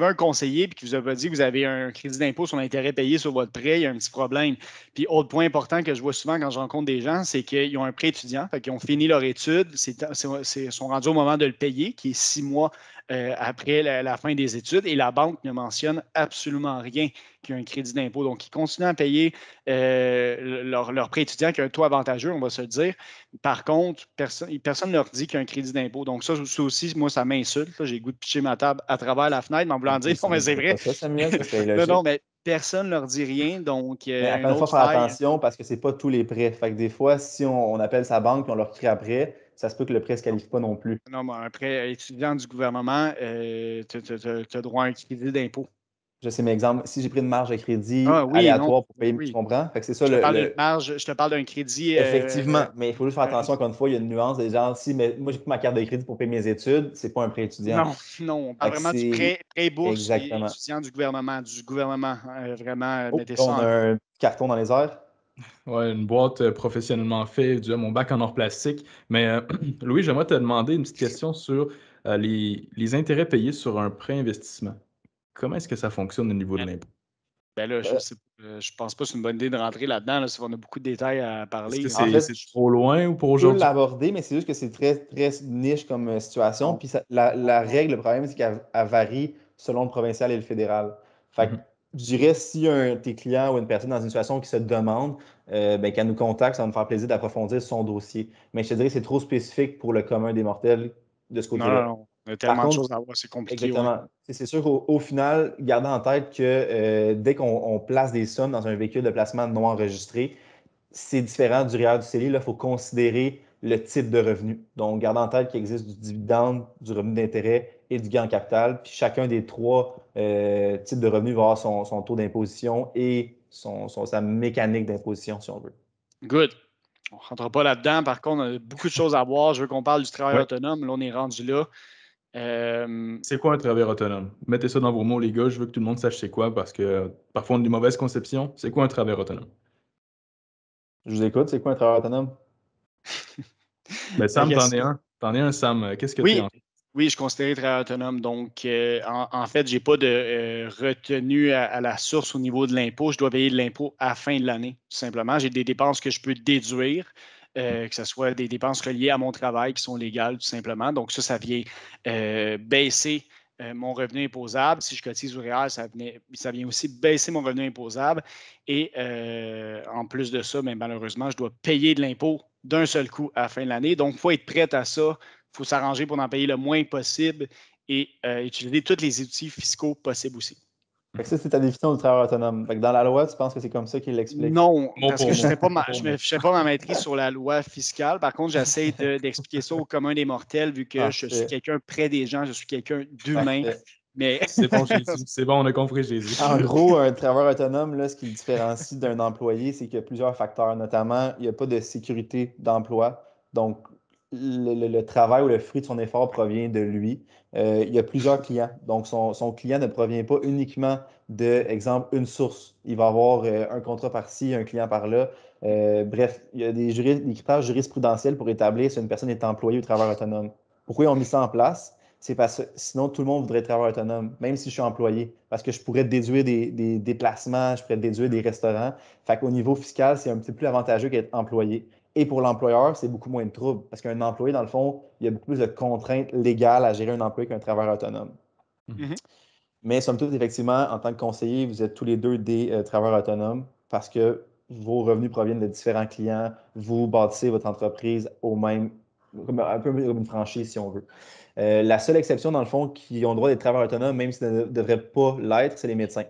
un conseiller et qui vous a pas dit que vous avez un crédit d'impôt sur l'intérêt payé sur votre prêt, il y a un petit problème. Puis, autre point important que je vois souvent quand je rencontre des gens, c'est qu'ils ont un prêt étudiant, fait ont fini leur étude, ils sont rendus au moment de le payer, qui est six mois euh, après la fin des études, et la banque ne mentionne absolument rien qui a un crédit d'impôt. Donc, ils continuent à payer euh, leur, leur, prêt étudiant qui a un taux avantageux, on va se dire. Par contre, personne ne leur dit qu'il y a un crédit d'impôt. Donc, ça, ça, aussi, moi, ça m'insulte. J'ai le goût de picher ma table à travers la fenêtre, mais en voulant dire, non, mais c'est vrai. personne ne leur dit rien. Donc, euh, mais à faut faire attention parce que ce n'est pas tous les prêts. Fait que des fois, si on, appelle sa banque et on leur crie après, ça se peut que le prêt ne se qualifie pas non plus. Non, mais un prêt étudiant du gouvernement, euh, tu as droit à un crédit d'impôt je sais mes exemples, si j'ai pris une marge de crédit ah aléatoire pour payer, tu comprends? je te parle marge, je te parle d'un crédit. Euh, Effectivement, euh, mais il faut juste faire euh, attention encore une fois, il y a une nuance. Des gens, si mais, moi j'ai pris ma carte de crédit pour payer mes études, c'est pas un prêt étudiant. Non, non, on parle vraiment du prêt, prêt bourse étudiant du gouvernement, du gouvernement, vraiment, oh, On a un carton dans les airs. Oui, une boîte professionnellement faite, du mon bac en or plastique. Mais Louis, j'aimerais te demander une petite question sur les, les intérêts payés sur un prêt investissement. Comment est-ce que ça fonctionne au niveau de ben, l'impôt? Ben là, je, ne euh, euh, pense pas que c'est une bonne idée de rentrer là-dedans, on a beaucoup de détails à parler. Est-ce que c'est trop loin ou pour aujourd'hui? Je peux l'aborder, mais c'est juste que c'est très, très niche comme euh, situation. Puis la, règle, le problème, c'est qu'elle varie selon le provincial et le fédéral. Fait que, mm-hmm. je dirais, si un tes clients ou une personne dans une situation qui se demande, ben, qu'elle nous contacte, ça va me faire plaisir d'approfondir son dossier. Mais je te dirais que c'est trop spécifique pour le commun des mortels de ce côté-là. Il y a tellement de choses à voir, c'est compliqué. Exactement. C'est sûr qu'au final, gardez en tête que euh, dès qu'on place des sommes dans un véhicule de placement non enregistré, c'est différent du REER du CELI. Il faut considérer le type de revenu. Donc, gardez en tête qu'il existe du dividende, du revenu d'intérêt et du gain en capital. Puis chacun des trois euh, types de revenus va avoir son, taux d'imposition et son, sa mécanique d'imposition, si on veut. Good. On ne rentre pas là-dedans. Par contre, on a beaucoup de choses à voir. Je veux qu'on parle du travail autonome. Là, on est rendu là. Euh, c'est quoi un travail autonome? Mettez ça dans vos mots, les gars. Je veux que tout le monde sache c'est quoi parce que euh, parfois on a des mauvaises conceptions. C'est quoi un travail autonome? Je vous écoute. C'est quoi un travail autonome? Mais ben, Sam, ah, t'en es un. T'en es un, Sam. Qu'est-ce que tu en oui, je considère considéré autonome. Donc, euh, en, fait, je n'ai pas de retenue à, la source au niveau de l'impôt. Je dois payer de l'impôt à fin de l'année, tout simplement. J'ai des dépenses que je peux déduire euh, que ce soit des dépenses reliées à mon travail qui sont légales tout simplement. Donc ça, ça vient euh, baisser euh, mon revenu imposable. Si je cotise au réel, ça, ça vient aussi baisser mon revenu imposable. Et en plus de ça, mais ben, malheureusement, je dois payer de l'impôt d'un seul coup à la fin de l'année. Donc, il faut être prêt à ça. Il faut s'arranger pour en payer le moins possible et utiliser tous les outils fiscaux possibles aussi ça, c'est ta définition du travail autonome. dans la loi, tu penses que c'est comme ça qu'il l'explique? Non, parce que je ne fais, pas ma, pas ma maîtrise sur la loi fiscale. Par contre, j'essaie d'expliquer ça au commun des mortels, vu que je suis quelqu'un près des gens, je suis quelqu'un d'humain. Mais... c'est bon, c'est bon, on a compris, Jésus. En gros, un travailleur autonome, là, ce qui le différencie d'un employé, c'est qu'il y a plusieurs facteurs, notamment, il n'y a pas de sécurité d'emploi. Donc, le, travail ou le fruit de son effort provient de lui. Euh, il y a plusieurs clients. Donc, son, client ne provient pas uniquement de, exemple, une source. Il va avoir euh, un contrat par-ci, un client par-là. Euh, bref, il y a des, des, critères jurisprudentiels pour établir si une personne est employée ou travailleur autonome. Pourquoi on ont mis ça en place? C'est parce que sinon, tout le monde voudrait travailler travailleur autonome, même si je suis employé, parce que je pourrais déduire des, déplacements, je pourrais déduire des restaurants. Fait qu'au niveau fiscal, c'est un petit peu plus avantageux qu'être employé. Et pour l'employeur, c'est beaucoup moins de trouble, parce qu'un employé, dans le fond, il y a beaucoup plus de contraintes légales à gérer un employé qu'un travailleur autonome. Mhm. Mhm. Mais somme toute, effectivement, en tant que conseiller, vous êtes tous les deux des euh, travailleurs autonomes parce que vos revenus proviennent de différents clients. Vous bâtissez votre entreprise au même, un peu comme une franchise si on veut. Euh, la seule exception, dans le fond, qui ont le droit d'être travailleurs autonomes, même si si ne devrait pas l'être, c'est les médecins.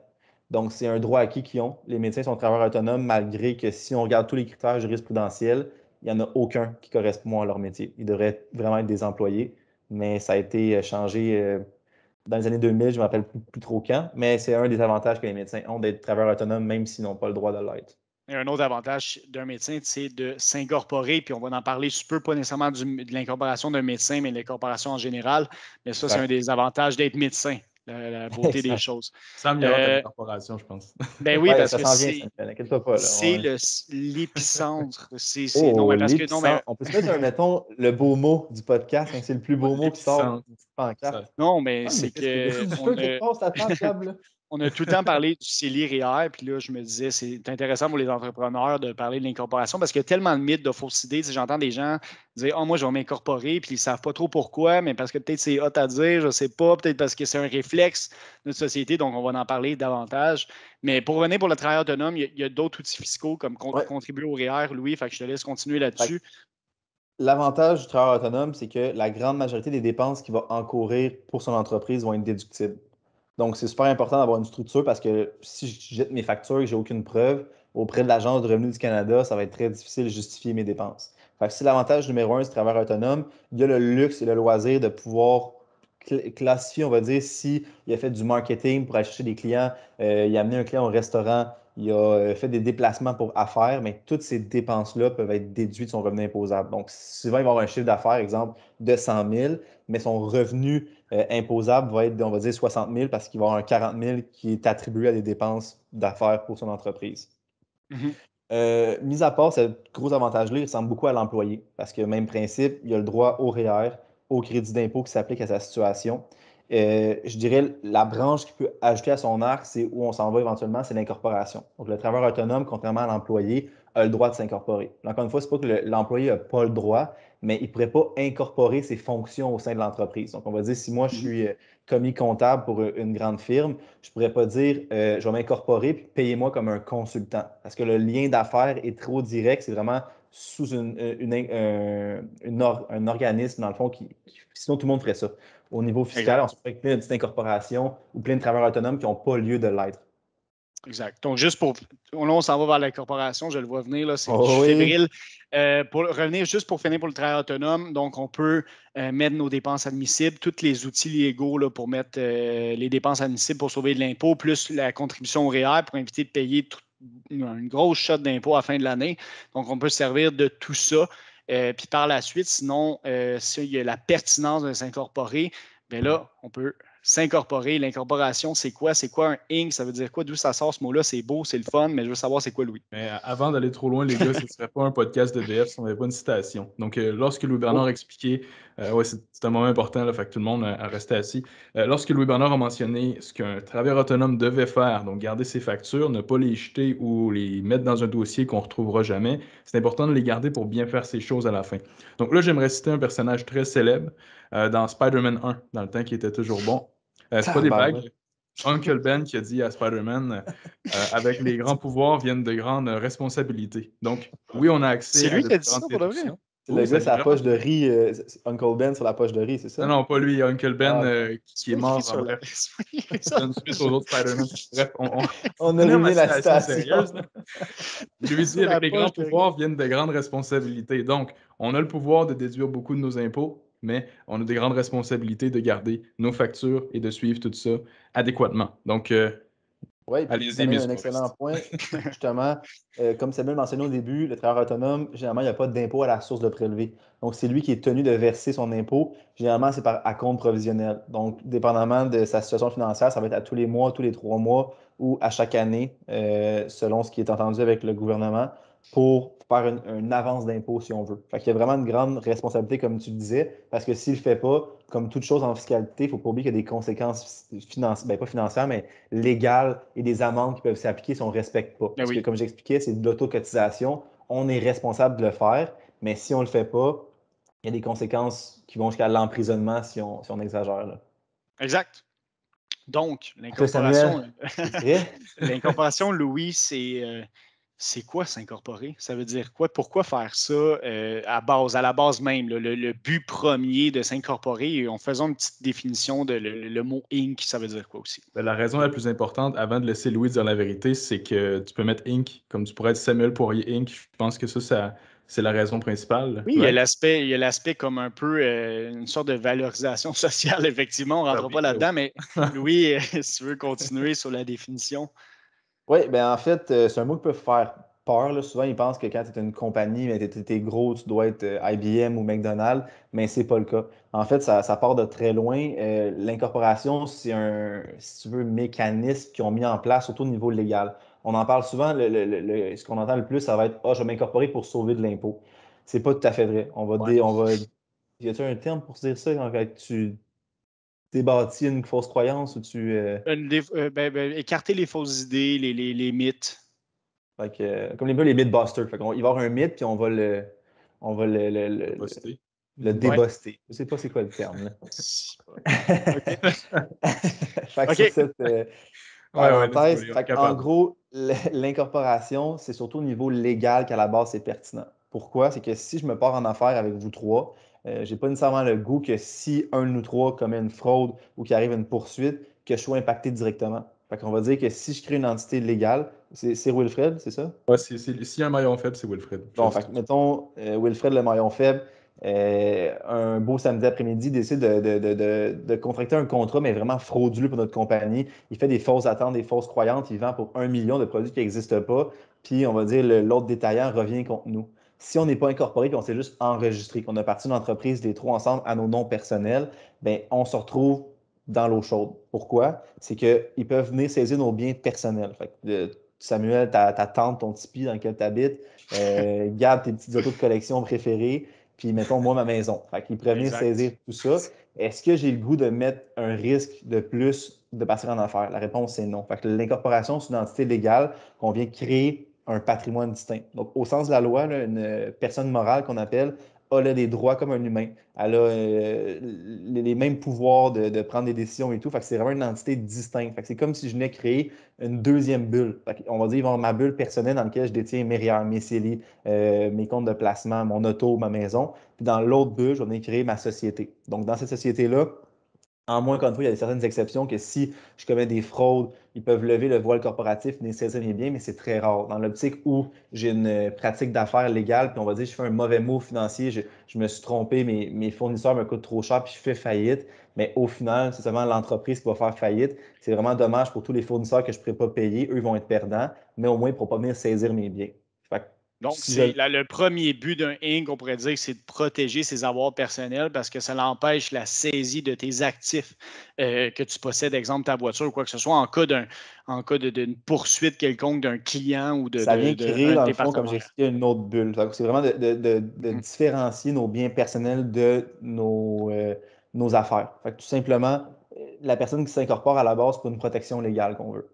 Donc, c'est un droit acquis qu'ils ont. Les médecins sont travailleurs autonomes, malgré que si on regarde tous les critères jurisprudentiels, il n'y en a aucun qui correspond à leur métier. Ils devraient vraiment être des employés, mais ça a été euh, changé euh, dans les années 2000, je ne me rappelle plus, trop quand, mais c'est un des avantages que les médecins ont d'être travailleurs autonomes, même s'ils n'ont pas le droit de l'être. Et un autre avantage d'un médecin, c'est de s'incorporer, puis on va en parler un peu, pas nécessairement de l'incorporation d'un médecin, mais de l'incorporation en général. Mais ça, c'est un des avantages d'être médecin la, beauté des choses. Ça me euh, la corporation, je pense. Ben oui, parce que c'est l'épicentre. C'est oh, non, mais parce que non, mais... on peut se mettre un mettons le beau mot du podcast, hein, c'est le plus beau mot qui sort. Non, mais c'est que on, on a tout le temps parlé du CELI REER, puis là, je me disais, c'est intéressant pour les entrepreneurs de parler de l'incorporation parce qu'il y a tellement de mythes, de fausses idées. si J'entends des gens dire oh, moi, je vais m'incorporer, puis ils ne savent pas trop pourquoi, mais parce que peut-être c'est hot à dire, je ne sais pas, peut-être parce que c'est un réflexe de notre société, donc on va en parler davantage. Mais pour revenir pour le travail autonome, il y a, d'autres outils fiscaux comme contribuer au REER, Louis, fait je te laisse continuer là-dessus. L'avantage du travail autonome, c'est que la grande majorité des dépenses qu'il va encourir pour son entreprise vont être déductibles. Donc, c'est super important d'avoir une structure parce que si je jette mes factures et que j'ai aucune preuve, auprès de l'Agence de revenus du Canada, ça va être très difficile de justifier mes dépenses. Fait que l'avantage numéro un du travailleur autonome, il y a le luxe et le loisir de pouvoir classifier, on va dire, si a fait du marketing pour acheter des clients, euh, il a amené un client au restaurant, il a euh, fait des déplacements pour affaires, mais toutes ces dépenses-là peuvent être déduites de son revenu imposable. Donc, souvent, il va avoir un chiffre d'affaires, exemple, de 100 000, mais son revenu euh, imposable va être, on va dire, 60 000 parce qu'il va y avoir un 40 000 qui est attribué à des dépenses d'affaires pour son entreprise. Mhm. Euh, mis à part ce gros avantage-là, il ressemble beaucoup à l'employé parce que, même principe, il y a le droit au REER, e au crédit d'impôt qui s'applique à sa situation. Euh, je dirais la branche qui peut ajouter à son art, c'est où on s'en va éventuellement, c'est l'incorporation. Donc, le travailleur autonome, contrairement à l'employé, a le droit de s'incorporer. Encore une fois, ce n'est pas que l'employé n'a pas le droit, mais il ne pourrait pas incorporer ses fonctions au sein de l'entreprise. Donc, on va dire, si moi, je mm-hmm. suis euh, commis comptable pour euh, une grande firme, je ne pourrais pas dire, euh, je vais m'incorporer puis payez-moi comme un consultant. Parce que le lien d'affaires est trop direct. C'est vraiment sous un organisme, dans le fond, qui, sinon tout le monde ferait ça. Au niveau fiscal, on se pourrait plein de petites incorporations ou plein de travailleurs autonomes qui n'ont pas lieu de l'être. Exact. Donc, juste pour. Là, on s'en va vers la corporation, je le vois venir, là, c'est oh euh, pour revenir juste pour finir pour le travail autonome, donc on peut euh, mettre nos dépenses admissibles, tous les outils légaux pour mettre euh, les dépenses admissibles pour sauver de l'impôt, plus la contribution réelle pour éviter de payer une grosse shot d'impôt à la fin de l'année. Donc, on peut se servir de tout ça. puis par la suite, sinon, s'il y a la pertinence de s'incorporer, bien là, on peut s'incorporer. L'incorporation, c'est quoi? C'est quoi un ing? Ça veut dire quoi? D'où ça sort ce mot-là? C'est beau, c'est le fun, mais je veux savoir c'est quoi Louis. Mais euh, avant d'aller trop loin, les gars, ce ne serait pas un podcast de BF si on n'avait pas une citation. Donc, euh, lorsque Louis Bernard a oh. expliqué, euh, ouais, c'est un moment important, là, fait que tout le monde a, resté assis. lorsque Louis Bernard a mentionné ce qu'un travailleur autonome devait faire, donc garder ses factures, ne pas les jeter ou les mettre dans un dossier qu'on ne retrouvera jamais, c'est important de les garder pour bien faire ses choses à la fin. Donc là, j'aimerais citer un personnage très célèbre euh, dans Spider-Man 1, dans le temps qui était toujours bon. Euh, c'est pas des bagues. Uncle Ben qui a dit à Spider-Man euh, avec les grands pouvoirs viennent de grandes responsabilités. Donc, oui, on a accès C'est lui qui a dit ça pour le vrai. C'est le gars la poche de riz, Uncle Ben sur la poche de riz, c'est ça? Non, non, pas lui, Uncle Ben ah, qui est mort en suite aux autres Spider-Man. Bref, on, a nommé la station. Je lui dis avec les grands pouvoirs viennent de grandes responsabilités. Donc, on a le pouvoir de déduire beaucoup de nos impôts mais on a des grandes responsabilités de garder nos factures et de suivre tout ça adéquatement. Donc, euh, oui, c'est un excellent point. Justement, euh, comme Samuel mentionnait au début, le travailleur autonome, généralement, il n'y a pas d'impôt à la source de prélevé. Donc, c'est lui qui est tenu de verser son impôt. Généralement, c'est par à compte provisionnel. Donc, dépendamment de sa situation financière, ça va être à tous les mois, tous les trois mois ou à chaque année, euh, selon ce qui est entendu avec le gouvernement pour faire une, avance d'impôt, si on veut. Fait il y a vraiment une grande responsabilité, comme tu le disais, parce que s'il ne le fait pas, comme toute chose en fiscalité, il ne faut pas oublier qu'il y a des conséquences financières, ben, pas financières, mais légales et des amendes qui peuvent s'appliquer si on ne respecte pas. Ben comme j'expliquais, c'est de l'autocotisation. On est responsable de le faire, mais si on ne le fait pas, il y a des conséquences qui vont jusqu'à l'emprisonnement si on, exagère. Exact. Donc, l'incorporation, eh? l'incorporation Louis, c'est euh, c'est quoi s'incorporer? Ça veut dire quoi? Pourquoi faire ça euh, à, base, à la base même, le, but premier de s'incorporer? En faisant une petite définition de le, mot Inc, ça veut dire quoi aussi? Ben, la raison la plus importante, avant de laisser Louis dire la vérité, c'est que tu peux mettre Inc, comme tu pourrais être Samuel Poirier Inc. Je pense que ça, ça c'est la raison principale. Oui, il y a l'aspect, l'aspect comme un peu euh, une sorte de valorisation sociale, effectivement. On ne ah rentrera pas là-dedans, oh. mais Louis, euh, si tu veux continuer sur la définition. Oui, ben en fait, euh, c'est un mot qui peut faire peur. Souvent, ils pensent que quand tu es une compagnie, mais ben, tu es, gros, tu dois être euh, IBM ou McDonald's, mais ce n'est pas le cas. En fait, ça, part de très loin. Euh, l'incorporation, c'est un, si tu veux, mécanisme qu'ils ont mis en place, surtout au niveau légal. On en parle souvent, le, ce qu'on entend le plus, ça va être oh, je vais m'incorporer pour sauver de l'impôt. C'est pas tout à fait vrai. On va. on va y a-t-il un terme pour dire ça quand tu t'es bâti une fausse croyance ou tu. Euh, euh, ben, ben, écarter les fausses idées, les, mythes. Euh, comme les, mythes mythbusters. il va y avoir un mythe, puis on va le. On va le. le, déboster. Je sais pas c'est quoi le terme. en gros, l'incorporation, c'est surtout au niveau légal qu'à la base c'est pertinent. Pourquoi? C'est que si je me pars en affaire avec vous trois, je euh, j'ai pas nécessairement le goût que si un de nous trois commet une fraude ou qu'il arrive une poursuite, que je sois impacté directement. Fait qu'on va dire que si je crée une entité légale, c'est Wilfred, c'est ça? Oui, s'il y a un maillon faible, c'est Wilfred. mettons, euh, Wilfred, le maillon faible, euh, un beau samedi après-midi, décide de, contracter un contrat, mais vraiment frauduleux pour notre compagnie. Il fait des fausses attentes, des fausses croyances. Il vend pour un million de produits qui n'existent pas. Puis, on va dire, l'autre détaillant revient contre nous si on n'est pas incorporé puis on s'est juste enregistré, qu'on a parti d'une entreprise les trois ensemble à nos noms personnels, ben on se retrouve dans l'eau chaude. Pourquoi? C'est qu'ils peuvent venir saisir nos biens personnels. Fait euh, Samuel, ta, tante, ton tipi dans lequel tu habites, euh, garde tes petites autos de collection préférées, puis mettons, moi, ma maison. Fait qu'ils venir saisir tout ça. Est-ce que j'ai le goût de mettre un risque de plus de passer en affaires? La réponse, c'est non. Fait l'incorporation, c'est une entité légale qu'on vient créer un patrimoine distinct. Donc, au sens de la loi, une personne morale qu'on appelle a les des droits comme un humain. Elle a euh, les, mêmes pouvoirs de, prendre des décisions et tout. Fait c'est vraiment une entité distincte. c'est comme si je venais créer une deuxième bulle. on va dire ma bulle personnelle dans laquelle je détiens mes RIA, mes CELI, euh, mes comptes de placement, mon auto, ma maison. Puis dans l'autre bulle, je vais venir créer ma société. Donc, dans cette société-là, en moins, contre fois, il y a certaines exceptions que si je commets des fraudes, ils peuvent lever le voile corporatif, venir saisir mes biens, mais c'est très rare. Dans l'optique où j'ai une euh, pratique d'affaires légale, puis on va dire, que je fais un mauvais mot financier, je, me suis trompé, mes, mes, fournisseurs me coûtent trop cher, puis je fais faillite. Mais au final, c'est seulement l'entreprise qui va faire faillite. C'est vraiment dommage pour tous les fournisseurs que je ne pourrais pas payer. Eux vont être perdants, mais au moins, ils ne pas venir saisir mes biens. Donc, c'est le premier but d'un Inc, on pourrait dire, c'est de protéger ses avoirs personnels parce que ça l'empêche la saisie de tes actifs euh, que tu possèdes, exemple ta voiture ou quoi que ce soit, en cas d'une poursuite quelconque d'un client ou de. Ça vient créer, fond, comme une autre bulle. C'est vraiment de, hmm. différencier nos biens personnels de nos, euh, affaires. Fait tout simplement, euh, la personne qui s'incorpore à la base, pour une protection légale qu'on veut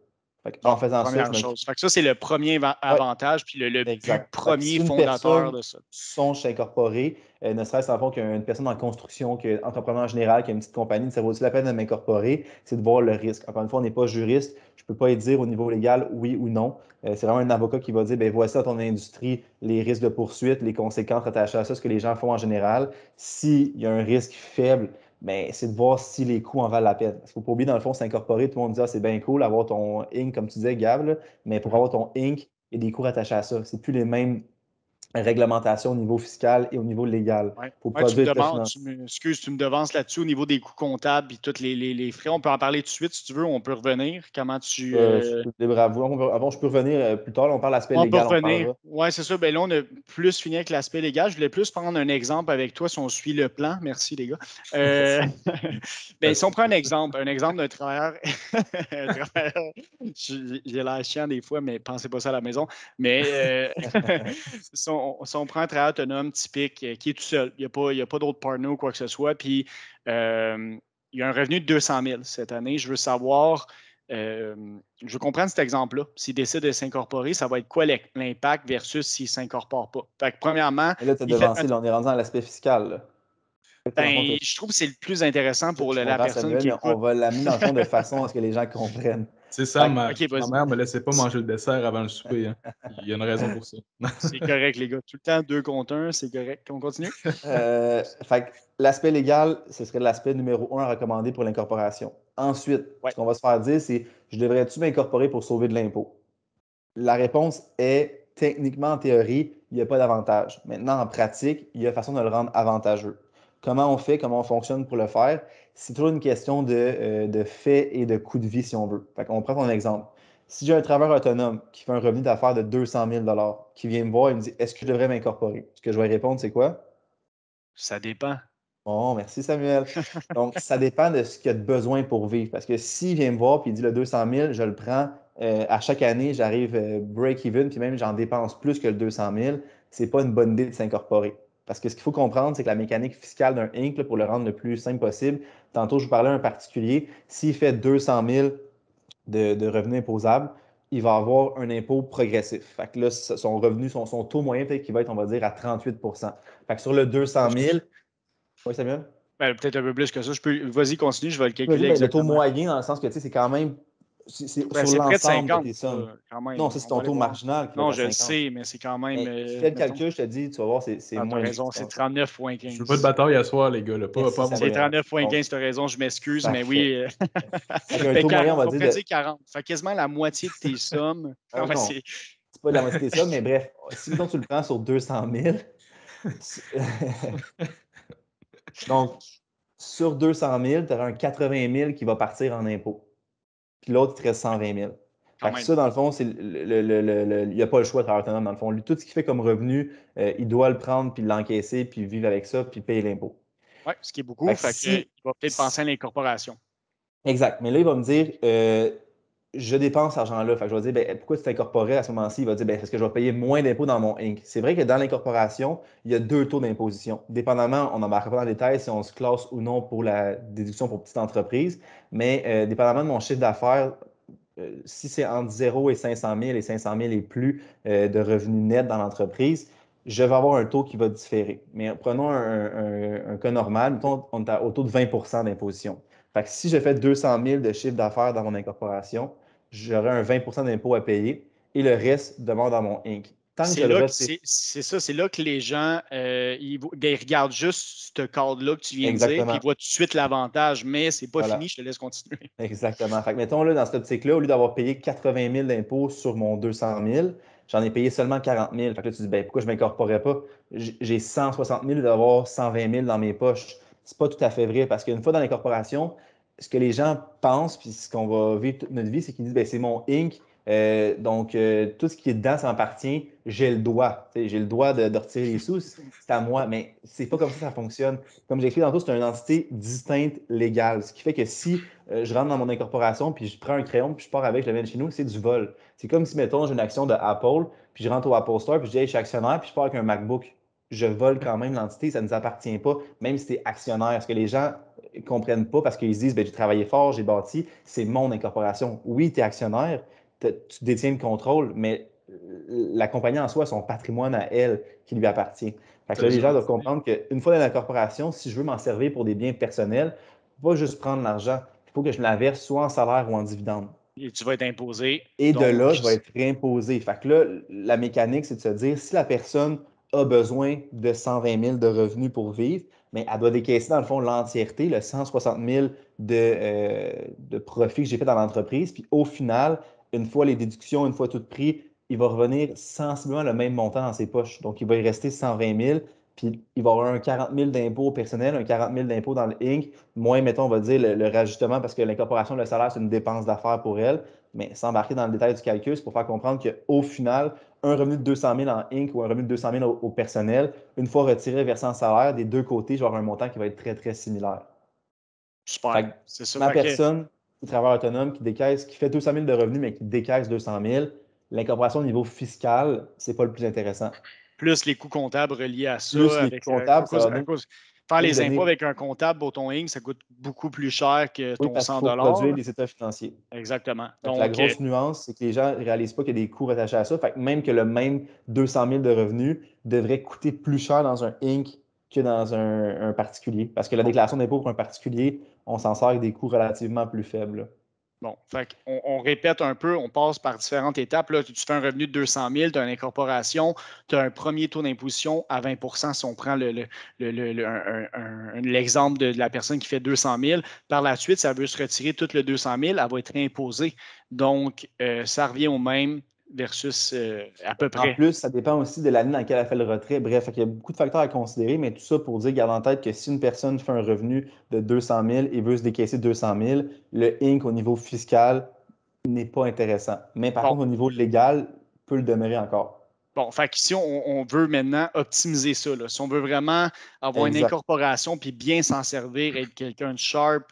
en faisant ça. Chose. ça, c'est le premier avantage, puis le, premier fondateur de ça. Songe s'incorporer, euh, ne serait-ce en fond qu'une personne en construction, qu'un entrepreneur en général, qu'une petite compagnie, ça vaut-il la peine de m'incorporer, c'est de voir le risque. Encore une fois, on n'est pas juriste, je ne peux pas dire au niveau légal oui ou non. Euh, c'est vraiment un avocat qui va dire ben voici à ton industrie les risques de poursuite, les conséquences attachées à ça, ce que les gens font en général. S'il y a un risque faible, mais ben, c'est de voir si les coûts en valent la peine. Il faut pas oublier, dans le fond, s'incorporer. Tout le monde dit ah, c'est bien cool d'avoir ton ink, comme tu disais, Gab, mais pour avoir ton ink, il y a des coûts rattachés à ça. Ce plus les mêmes réglementation au niveau fiscal et au niveau légal. Pour tu me excuse, tu me devances là-dessus au niveau des coûts comptables et tous les, frais. On peut en parler tout de suite si tu veux. On peut revenir. Comment tu. Euh, Avant, euh, avant, je peux revenir euh, plus tard. on parle l'aspect légal. Peut revenir. Oui, c'est ça. Ben là, on a plus fini avec l'aspect légal. Je voulais plus prendre un exemple avec toi si on suit le plan. Merci, les gars. Euh, ben, si on prend un exemple, un exemple d'un travailleur. J'ai l'air chiant des fois, mais pensez pas ça à la maison. Mais on, si on prend un travail autonome typique euh, qui est tout seul, il n'y a pas, d'autres partenaires ou quoi que ce soit, puis euh, il a un revenu de 200 000 cette année, je veux savoir, euh, je veux comprendre cet exemple-là. S'il décide de s'incorporer, ça va être quoi l'impact versus s'il ne s'incorpore pas? Fait que premièrement. Et là, tu as devancé, on est rendu à l'aspect fiscal. Ben, je trouve que c'est le plus intéressant pour la personne qui. On va l'amener dans fond de façon à ce que les gens comprennent. C'est ça, ma, mère ne me laissait pas manger le dessert avant le souper. Hein. Il y a une raison pour ça. c'est correct, les gars. Tout le temps, deux contre un, c'est correct. On continue? Euh, l'aspect légal, ce serait l'aspect numéro un recommandé pour l'incorporation. Ensuite, ce qu'on va se faire dire, c'est je devrais-tu m'incorporer pour sauver de l'impôt? La réponse est techniquement, en théorie, il n'y a pas d'avantage. Maintenant, en pratique, il y a façon de le rendre avantageux comment on fait, comment on fonctionne pour le faire, c'est toujours une question de, euh, fait et de coût de vie, si on veut. Fait on prend un exemple. Si j'ai un travailleur autonome qui fait un revenu d'affaires de 200 000 qui vient me voir et me dit Est-ce que je devrais m'incorporer Ce que je vais répondre, c'est quoi Ça dépend. Bon, merci Samuel. Donc, ça dépend de ce qu'il y a de besoin pour vivre. Parce que s'il vient me voir et dit le 200 000, je le prends euh, à chaque année, j'arrive euh, break-even, puis même j'en dépense plus que le 200 000, c'est pas une bonne idée de s'incorporer. Parce que ce qu'il faut comprendre, c'est que la mécanique fiscale d'un INC, pour le rendre le plus simple possible, tantôt je vous parlais d'un particulier, s'il fait 200 000 de, revenus imposables, il va avoir un impôt progressif. Fait que là, son revenu, son, taux moyen, peut-être qu'il va être, on va dire, à 38 Fait que sur le 200 000. Oui, Samuel? Ben, peut-être un peu plus que ça. Je peux... Vas-y, continue, je vais le calculer. Ben, le taux moyen, dans le sens que tu sais, c'est quand même ben, c'est près sur l'ensemble de, tes sommes. Non, c'est ton taux marginal. non, je le sais, mais c'est quand même. Euh, fais le calcul, je te dis, tu vas voir, c'est ah, moins. raison, c'est 39,15. Je veux pas de bataille à soir, les gars. Pas, pas c'est 39,15, tu as raison, je m'excuse, mais oui. C'est euh, un taux moyen, on va dire. 40. fait quasiment la moitié de tes sommes. Ah, c'est pas la moitié de tes sommes, mais bref, si tu le prends sur 200 000. Donc, sur 200 000, tu auras un 80 000 qui va partir en impôts l'autre, il te reste 120 000. ça, dans le fond, c'est il n'y a pas le choix de travailleur dans le fond. Lui, tout ce qu'il fait comme revenu, euh, il doit le prendre, puis l'encaisser, puis vivre avec ça, puis payer l'impôt. Oui, ce qui est beaucoup. Fait fait il va peut-être penser à l'incorporation. Exact. Mais là, il va me dire, euh, je dépense cet argent-là. Fait je vais dire, ben, pourquoi tu incorporé à ce moment-ci? Il va dire, ben, parce que je vais payer moins d'impôts dans mon INC. C'est vrai que dans l'incorporation, il y a deux taux d'imposition. Dépendamment, on en marquera pas dans le détail si on se classe ou non pour la déduction pour petite entreprise, mais euh, dépendamment de mon chiffre d'affaires, euh, si c'est entre 0 et 500 000 et 500 000 et plus euh, de revenus nets dans l'entreprise, je vais avoir un taux qui va différer. Mais prenons un, cas normal, on est au taux de 20 d'imposition. Fait si je fais 200 000 de chiffre d'affaires dans mon incorporation, j'aurai un 20 d'impôt à payer et le reste demeure dans mon INC. C'est ça, c'est là que les gens, euh, ben, ils, regardent juste ce cadre-là que tu viens de dire, et ils voient tout de suite l'avantage, mais c'est pas fini, je te laisse continuer. Exactement. mettons, dans cette optique-là, au lieu d'avoir payé 80 000 d'impôts sur mon 200 000, j'en ai payé seulement 40 000. tu dis, ben, pourquoi je ne m'incorporerais pas? J'ai 160 000 d'avoir 120 000 dans mes poches. C'est pas tout à fait vrai, parce qu'une fois dans l'incorporation, ce que les gens pensent, puis ce qu'on va vivre toute notre vie, c'est qu'ils disent ben, c'est mon ink, euh, donc, euh, tout ce qui est dedans, ça m'appartient. J'ai le droit. J'ai le droit de, retirer les sous. C'est à moi. Mais c'est pas comme ça que ça fonctionne. Comme j'ai expliqué tantôt, c'est une entité distincte légale. Ce qui fait que si euh, je rentre dans mon incorporation, puis je prends un crayon, puis je pars avec, je l'amène chez nous, c'est du vol. C'est comme si, mettons, j'ai une action de Apple, puis je rentre au Apple Store, puis je dis, je suis actionnaire, puis je pars avec un MacBook je vole quand même l'entité, ça ne nous appartient pas, même si tu es actionnaire. Ce que les gens ne comprennent pas parce qu'ils se disent ben, j'ai travaillé fort, j'ai bâti, c'est mon incorporation. Oui, tu es actionnaire, tu détiens le contrôle, mais euh, la compagnie en soi, son patrimoine à elle qui lui appartient. Fait que les gens doivent comprendre qu'une fois dans l'incorporation, si je veux m'en servir pour des biens personnels, pas juste prendre l'argent, il faut que je verse soit en salaire ou en dividende. Et tu vas être imposé. Et de là, je vais être réimposé. Fait que là, la mécanique, c'est de se dire si la personne a besoin de 120 000 de revenus pour vivre, mais elle doit décaisser, dans le fond, l'entièreté, le 160 000 de, euh, profit que j'ai fait dans l'entreprise. Puis au final, une fois les déductions, une fois tout prix, il va revenir sensiblement le même montant dans ses poches. Donc, il va y rester 120 000, puis il va avoir un 40 000 d'impôts personnel, un 40 000 d'impôts dans le INC, moins, mettons, on va dire, le, rajustement, parce que l'incorporation de salaire, c'est une dépense d'affaires pour elle. Mais s'embarquer dans le détail du calcul, c'est pour faire comprendre qu'au final, un revenu de 200 000 en Inc ou un revenu de 200 000 au, personnel, une fois retiré versant salaire, des deux côtés, je vais avoir un montant qui va être très, très similaire. Super. C'est ça. Ma personne le travailleur autonome, qui décaisse, qui fait 200 000 de revenus, mais qui décaisse 200 000, l'incorporation au niveau fiscal, ce n'est pas le plus intéressant. Plus les coûts comptables reliés à ça. Plus les coûts comptables. ça, Faire les impôts avec un comptable au ton Inc, ça coûte beaucoup plus cher que ton oui, 100 Pour produire les états financiers. Exactement. la euh, grosse nuance, c'est que les gens ne réalisent pas qu'il y a des coûts rattachés à ça. même que le même 200 000 de revenus devrait coûter plus cher dans un Inc que dans un, particulier. Parce que la déclaration d'impôt pour un particulier, on s'en sort avec des coûts relativement plus faibles. Bon, on, répète un peu, on passe par différentes étapes. Là, tu fais un revenu de 200 000, tu as une incorporation, tu as un premier taux d'imposition à 20 si on prend l'exemple de, la personne qui fait 200 000. Par la suite, ça veut se retirer tout le 200 000, elle va être imposée. Donc, euh, ça revient au même versus euh, à peu près. En plus, ça dépend aussi de l'année dans laquelle elle fait le retrait. Bref, il y a beaucoup de facteurs à considérer, mais tout ça pour dire, garde en tête que si une personne fait un revenu de 200 000 et veut se décaisser 200 000, le INC au niveau fiscal n'est pas intéressant. Mais par contre, au niveau légal, peut le demeurer encore. Bon, fait si on, veut maintenant optimiser ça. Si on veut vraiment avoir une incorporation puis bien s'en servir, être quelqu'un de sharp,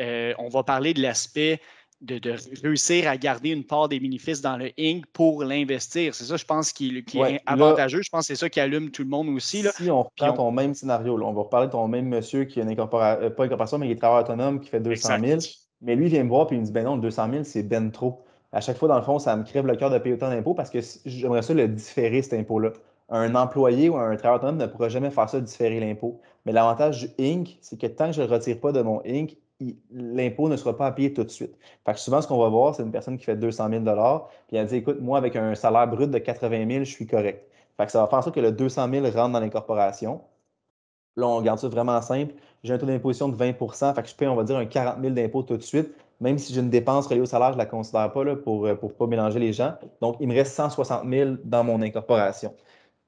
euh, on va parler de l'aspect de, réussir à garder une part des bénéfices dans le Inc pour l'investir. C'est ça, je pense, qui, est avantageux. je pense que c'est ça qui allume tout le monde aussi. Là. Si on reprend ton même scénario, on va reparler de ton même monsieur qui a euh, pas une mais qui est travailleur autonome, qui fait 200 000. Mais lui, il vient me voir et il me dit Ben non, 200 000, c'est ben trop. À chaque fois, dans le fond, ça me crève le cœur de payer autant d'impôts parce que j'aimerais ça le différer, cet impôt-là. Un employé ou un travailleur autonome ne pourra jamais faire ça, différer l'impôt. Mais l'avantage du Inc, c'est que tant que je ne retire pas de mon Inc, l'impôt ne sera pas payé tout de suite. Fait que souvent, ce qu'on va voir, c'est une personne qui fait 200 000 puis elle dit Écoute, moi, avec un salaire brut de 80 000, je suis correct. Fait que ça va faire en sorte que le 200 000 rentre dans l'incorporation. Là, on garde ça vraiment simple. J'ai un taux d'imposition de 20 fait que je paye, on va dire, un 40 000 d'impôt tout de suite. Même si j'ai une dépense reliée au salaire, je ne la considère pas pour ne euh, pas mélanger les gens. Donc, il me reste 160 000 dans mon incorporation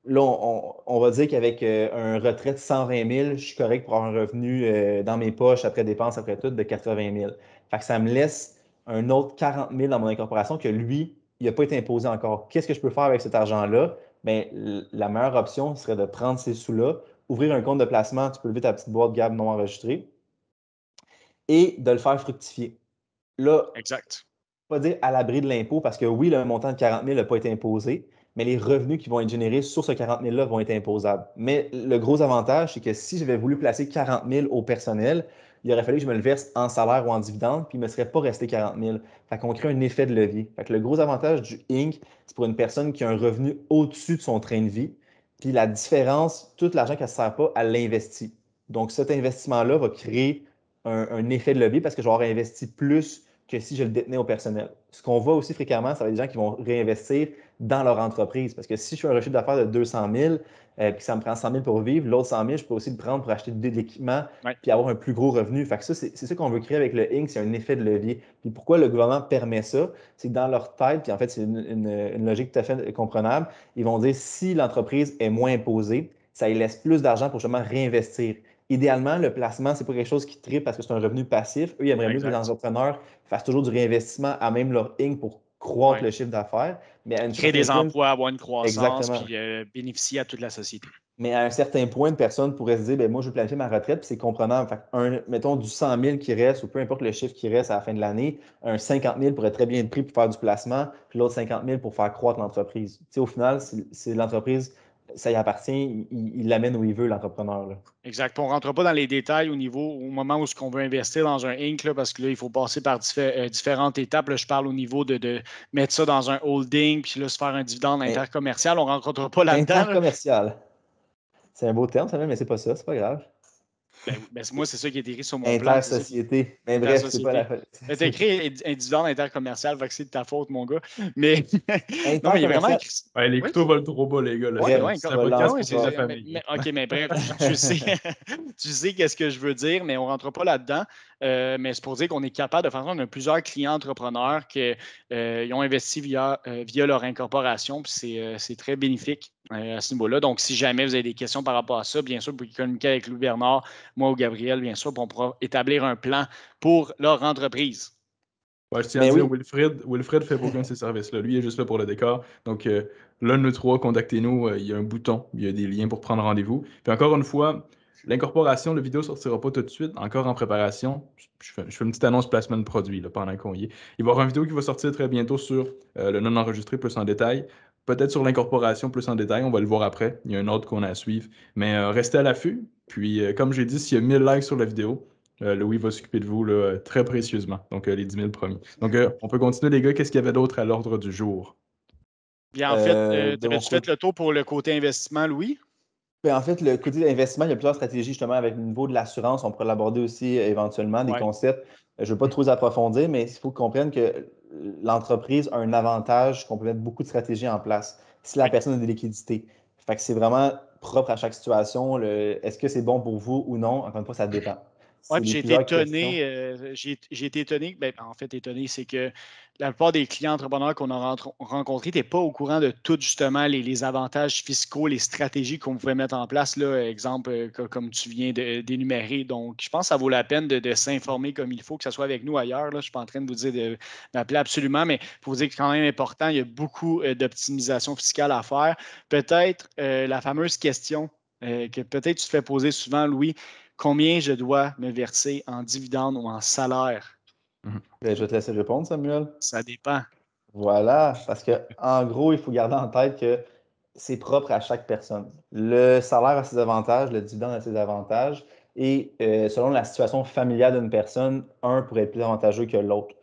là, on, va dire qu'avec euh, un retrait de 120 000, je suis correct pour avoir un revenu euh, dans mes poches, après dépenses, après tout, de 80 000. Fait que ça me laisse un autre 40 000 dans mon incorporation que lui, il n'a pas été imposé encore. Qu'est-ce que je peux faire avec cet argent-là? Bien, la meilleure option serait de prendre ces sous-là, ouvrir un compte de placement, tu peux lever ta petite boîte Gab non enregistrée, et de le faire fructifier. Là, exact. pas dire à l'abri de l'impôt, parce que oui, le montant de 40 000 n'a pas été imposé, mais les revenus qui vont être générés sur ce 40 000-là vont être imposables. Mais le gros avantage, c'est que si j'avais voulu placer 40 000 au personnel, il aurait fallu que je me le verse en salaire ou en dividende, puis il ne me serait pas resté 40 000. Fait qu'on crée un effet de levier. le gros avantage du INC, c'est pour une personne qui a un revenu au-dessus de son train de vie, puis la différence, tout l'argent qu'elle ne sert pas, elle l'investit. Donc cet investissement-là va créer un, un, effet de levier parce que je vais avoir investi plus que si je le détenais au personnel. Ce qu'on voit aussi fréquemment, ça va être des gens qui vont réinvestir dans leur entreprise. Parce que si je suis un chiffre d'affaires de 200 000, et puis ça me prend 100 000 pour vivre, l'autre 100 000, je peux aussi le prendre pour acheter de l'équipement, puis avoir un plus gros revenu. Fait que ça, c'est ça qu'on veut créer avec le Inc, c'est un effet de levier. Puis pourquoi le gouvernement permet ça? C'est que dans leur tête, puis en fait, c'est une, logique tout à fait comprenable, ils vont dire si l'entreprise est moins imposée, ça y laisse plus d'argent pour justement réinvestir. Idéalement, le placement, c'est pas quelque chose qui tripe parce que c'est un revenu passif. Eux, ils aimeraient mieux que les entrepreneurs fassent toujours du réinvestissement à même leur Inc pour croître le chiffre d'affaires. Mais Créer des emplois, avoir une croissance, puis euh, bénéficier à toute la société. Mais à un certain point, une personne pourrait se dire ben, Moi, je veux planifier ma retraite, puis c'est comprenant. Fait un, mettons du 100 000 qui reste, ou peu importe le chiffre qui reste à la fin de l'année, un 50 000 pourrait très bien être pris pour faire du placement, puis l'autre 50 000 pour faire croître l'entreprise. Au final, c'est l'entreprise ça y appartient, il l'amène où il veut, l'entrepreneur. Exact. on ne rentre pas dans les détails au niveau, au moment où ce qu'on veut investir dans un Inc, parce que là, il faut passer par euh, différentes étapes. je parle au niveau de, mettre ça dans un holding, puis là, se faire un dividende intercommercial. On ne rentre pas là-dedans. Intercommercial. C'est un beau terme, ça, mais c'est pas ça, c'est pas grave. Ben moi, c'est ça qui est écrit sur mon plan. Inter-société. Mais bref, c'est pas la faute. C'est écrit individuel intercommercial, fait c'est de ta faute, mon gars. Mais non, il il a vraiment écrit. les couteaux volent trop bas, les gars. Ouais, c'est podcast de c'est... ok, mais bref, tu sais, tu sais qu'est-ce que je veux dire, mais on ne rentre pas là-dedans. Euh, mais c'est pour dire qu'on est capable de faire ça. On a plusieurs clients entrepreneurs qui euh, ont investi euh, via, leur incorporation, puis c'est très bénéfique à ce niveau-là. Donc, si jamais vous avez des questions par rapport à ça, bien sûr, vous pouvez communiquer avec Louis Bernard, moi ou Gabriel, bien sûr, pour établir un plan pour leur entreprise. je tiens à dire, Wilfred, fait beaucoup de ces services-là. Lui, il est juste là pour le décor. Donc, l'un de nous trois, contactez-nous. il y a un bouton, il y a des liens pour prendre rendez-vous. Puis encore une fois, L'incorporation, le vidéo ne sortira pas tout de suite, encore en préparation. Je fais, une petite annonce placement de produit pendant qu'on y est. Il va y avoir une vidéo qui va sortir très bientôt sur euh, le non enregistré plus en détail. Peut-être sur l'incorporation plus en détail, on va le voir après. Il y a un autre qu'on a à suivre. Mais euh, restez à l'affût. Puis, euh, comme j'ai dit, s'il y a 1000 likes sur la vidéo, Louis va s'occuper de vous très précieusement. Donc, les 10 000 premiers. Donc, on peut continuer, les gars. Qu'est-ce qu'il y avait d'autre à l'ordre du jour? Bien, en fait, tu fait le tour pour le côté investissement, Louis? Ben, en fait, le côté d'investissement, il y a plusieurs stratégies justement avec le niveau de l'assurance. On pourrait l'aborder aussi euh, éventuellement, des concepts. Euh, je ne veux pas trop approfondir, mais il faut comprendre que euh, l'entreprise a un avantage qu'on peut mettre beaucoup de stratégies en place si la personne a des liquidités. c'est vraiment propre à chaque situation. Est-ce que c'est bon pour vous ou non? Encore une fois, ça dépend. Ouais, euh, j'ai été étonné. j'ai été étonné. en fait, étonné, c'est que la plupart des clients entrepreneurs qu'on a rencontrés n'étaient pas au courant de tout justement les, avantages fiscaux, les stratégies qu'on pouvait mettre en place. Là, exemple, euh, comme tu viens d'énumérer. Donc, je pense que ça vaut la peine de, s'informer comme il faut, que ce soit avec nous ailleurs. Je ne suis pas en train de vous dire de d'appeler absolument, mais pour vous dire que c'est quand même important, il y a beaucoup euh, d'optimisation fiscale à faire. Peut-être la fameuse question que peut-être tu te fais poser souvent, Louis, combien je dois me verser en dividende ou en salaire? Mhm. Ben, je vais te laisser répondre, Samuel. Ça dépend. Voilà, parce qu'en gros, il faut garder en tête que c'est propre à chaque personne. Le salaire a ses avantages, le dividende a ses avantages, et euh, selon la situation familiale d'une personne, un pourrait être plus avantageux que l'autre.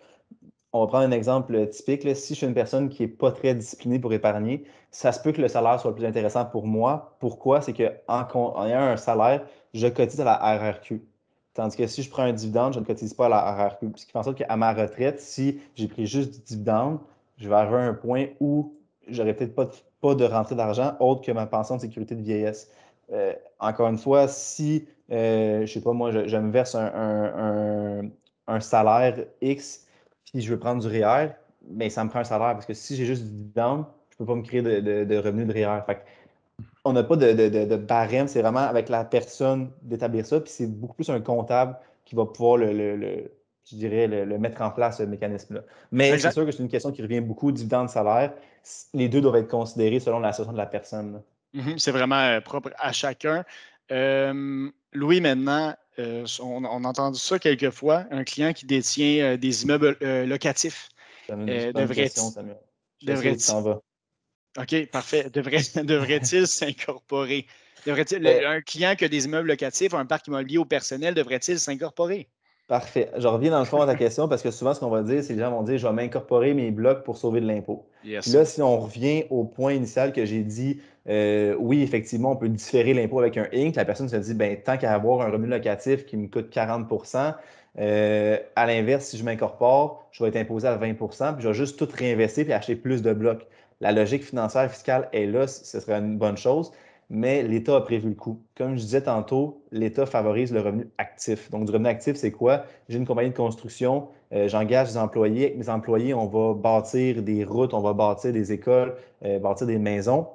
On va prendre un exemple typique. Si je suis une personne qui n'est pas très disciplinée pour épargner, ça se peut que le salaire soit le plus intéressant pour moi. Pourquoi? C'est qu'en ayant un salaire, je cotise à la RRQ. Tandis que si je prends un dividende, je ne cotise pas à la RRQ. Ce qui fait en sorte qu'à ma retraite, si j'ai pris juste du dividende, je vais arriver à un point où je n'aurai peut-être pas, de, pas de rentrée d'argent autre que ma pension de sécurité de vieillesse. Euh, encore une fois, si, euh, je ne sais pas, moi, je, me verse un, salaire X, puis je veux prendre du REER, mais ben, ça me prend un salaire parce que si j'ai juste du dividende, je ne peux pas me créer de, de, de revenus de REER on n'a pas de, barème, c'est vraiment avec la personne d'établir ça, puis c'est beaucoup plus un comptable qui va pouvoir le, dirais, le, mettre en place, ce mécanisme-là. Mais c'est sûr que c'est une question qui revient beaucoup, dividende salaire. Les deux doivent être considérés selon la situation de la personne. Mm-hmm. c'est vraiment euh, propre à chacun. Louis, maintenant, euh, on, a entendu ça quelquefois, un client qui détient euh, des immeubles locatifs. Ça devrait, question, Samuel. devrait s'en OK, parfait. Devrait-il s'incorporer? Devrait il ben un client qui a des immeubles locatifs, ou un parc immobilier au personnel, devrait-il s'incorporer? Parfait. Je reviens dans le fond à ta question parce que souvent, ce qu'on va dire, c'est que les gens vont dire je vais m'incorporer mes blocs pour sauver de l'impôt. Là, si on revient au point initial que j'ai dit, euh, oui, effectivement, on peut différer l'impôt avec un INC. La personne se dit ben, tant qu'à avoir un revenu locatif qui me coûte 40 euh, à l'inverse, si je m'incorpore, je vais être imposé à 20 puis je vais juste tout réinvestir et acheter plus de blocs la logique financière fiscale est là, ce serait une bonne chose, mais l'État a prévu le coup. Comme je disais tantôt, l'État favorise le revenu actif. Donc, du revenu actif, c'est quoi? J'ai une compagnie de construction, euh, j'engage des employés. Avec mes employés, on va bâtir des routes, on va bâtir des écoles, euh, bâtir des maisons.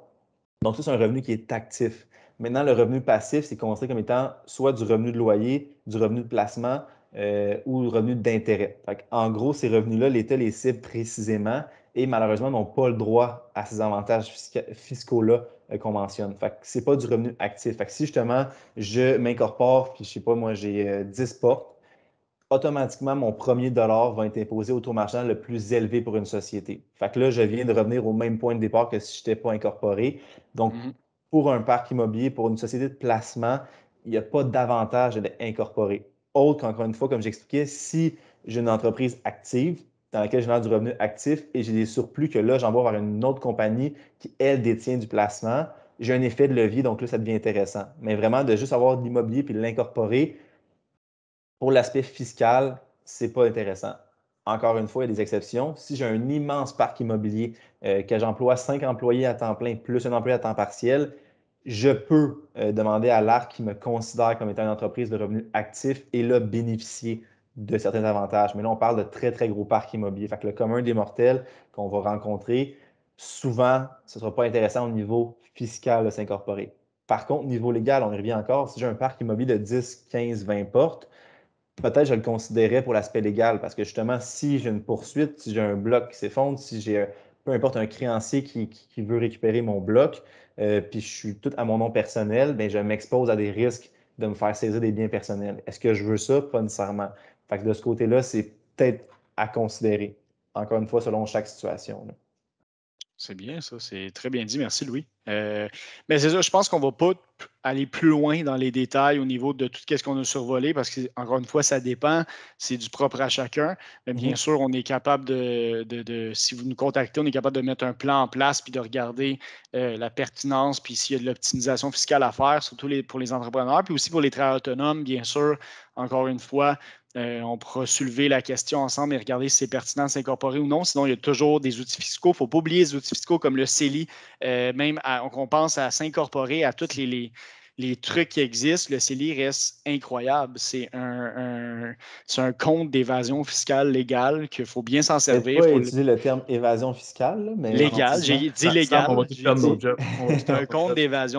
Donc, ça, c'est un revenu qui est actif. Maintenant, le revenu passif, c'est considéré comme étant soit du revenu de loyer, du revenu de placement, ou euh, ou revenu d'intérêt. En gros, ces revenus-là, l'État les cible précisément et malheureusement n'ont pas le droit à ces avantages fiscaux-là euh, qu'on mentionne. Fait que pas du revenu actif. Fait si justement je m'incorpore, puis je sais pas, moi j'ai 10 euh, portes, automatiquement mon premier dollar va être imposé au taux marginal le plus élevé pour une société. Fait là, je viens de revenir au même point de départ que si je n'étais pas incorporé. Donc, mm-hmm. pour un parc immobilier, pour une société de placement, il n'y a pas d'avantage d'être incorporé. Autre encore une fois, comme j'expliquais, si j'ai une entreprise active, dans laquelle je génère du revenu actif et j'ai des surplus que là, j'envoie vers une autre compagnie qui, elle, détient du placement. J'ai un effet de levier, donc là, ça devient intéressant. Mais vraiment, de juste avoir de l'immobilier puis l'incorporer, pour l'aspect fiscal, c'est pas intéressant. Encore une fois, il y a des exceptions. Si j'ai un immense parc immobilier, euh, que j'emploie cinq employés à temps plein plus un employé à temps partiel, je peux euh, demander à l'ARC qui me considère comme étant une entreprise de revenu actif et le bénéficier de certains avantages. Mais là, on parle de très, très gros parcs immobiliers. Fait que le commun des mortels qu'on va rencontrer, souvent, ce ne sera pas intéressant au niveau fiscal de s'incorporer. Par contre, niveau légal, on y revient encore. Si j'ai un parc immobilier de 10, 15, 20 portes, peut-être je le considérerais pour l'aspect légal parce que justement, si j'ai une poursuite, si j'ai un bloc qui s'effondre, si j'ai peu importe un créancier qui, veut récupérer mon bloc, euh, puis je suis tout à mon nom personnel, bien, je m'expose à des risques de me faire saisir des biens personnels. Est-ce que je veux ça? Pas nécessairement. Fait que de ce côté-là, c'est peut-être à considérer, encore une fois, selon chaque situation. C'est bien ça, c'est très bien dit. Merci Louis. Euh, mais c'est ça, je pense qu'on ne va pas aller plus loin dans les détails au niveau de tout ce qu'on a survolé parce qu'encore une fois, ça dépend, c'est du propre à chacun. Mais bien mm-hmm. sûr, on est capable de, de, si vous nous contactez, on est capable de mettre un plan en place puis de regarder euh, la pertinence puis s'il y a de l'optimisation fiscale à faire, surtout pour les entrepreneurs puis aussi pour les travailleurs autonomes, bien sûr. Encore une fois, euh, on pourra soulever la question ensemble et regarder si c'est pertinent de s'incorporer ou non. Sinon, il y a toujours des outils fiscaux. Il ne faut pas oublier les outils fiscaux comme le CELI. Euh, même quand on pense à s'incorporer à tous les, les, trucs qui existent. Le CELI reste incroyable. C'est un, compte d'évasion fiscale légale qu'il faut bien s'en servir. Pas utiliser le... terme évasion fiscale, mais. Légal, j'ai dit légal. un compte d'évasion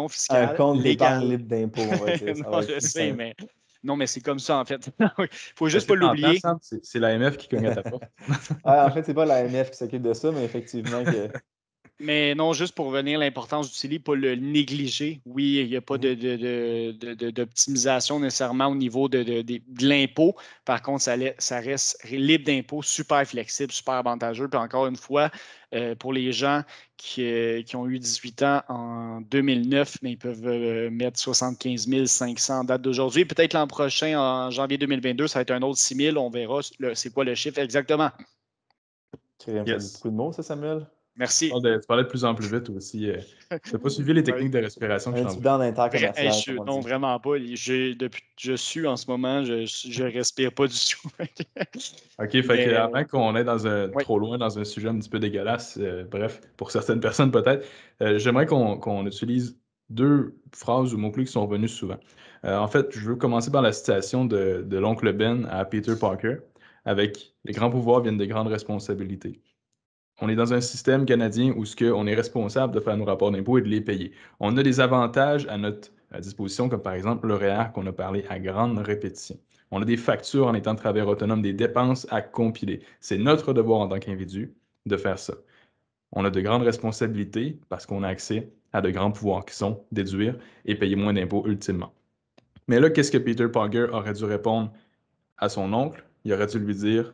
fiscale. Un compte légal libre d'impôt. je sais, mais non, mais c'est comme ça, en fait. Il faut juste pas l'oublier. C'est l'AMF qui cogne à ta porte. Ah, en fait, c'est pas l'AMF qui s'occupe de ça, mais effectivement, que mais non, juste pour revenir à l'importance du faut pas le négliger. Oui, il n'y a pas mhm. d'optimisation de, nécessairement au niveau de, l'impôt. Par contre, ça, reste libre d'impôt, super flexible, super avantageux. Puis encore une fois, euh, pour les gens qui, euh, ont eu 18 ans en 2009, mais ils peuvent euh, mettre 75 500 en date d'aujourd'hui. Peut-être l'an prochain, en janvier 2022, ça va être un autre 6 000. On verra c'est quoi le chiffre exactement. Tu yes. beaucoup de mots, ça, Samuel? Merci. tu parlais de plus en plus vite aussi. Euh, tu n'as pas suivi les techniques de respiration. Que je, dans non, vraiment pas. Je, suis en ce moment, je ne respire pas du tout. OK, fait euh, qu'on ait dans un, trop loin dans un sujet un petit peu dégueulasse, euh, bref, pour certaines personnes peut-être, j'aimerais qu'on utilise deux phrases ou mots-clés qui sont revenus souvent. en fait, je veux commencer par la citation de, de l'oncle Ben à Peter Parker avec Les grands pouvoirs viennent des grandes responsabilités on est dans un système canadien où ce que on est responsable de faire nos rapports d'impôts et de les payer. On a des avantages à notre disposition, comme par exemple le REER qu'on a parlé à grande répétition. On a des factures en étant travers autonome, des dépenses à compiler. C'est notre devoir en tant qu'individu de faire ça. On a de grandes responsabilités parce qu'on a accès à de grands pouvoirs qui sont déduire et payer moins d'impôts ultimement. Mais là, qu'est-ce que Peter Parker aurait dû répondre à son oncle? Il aurait dû lui dire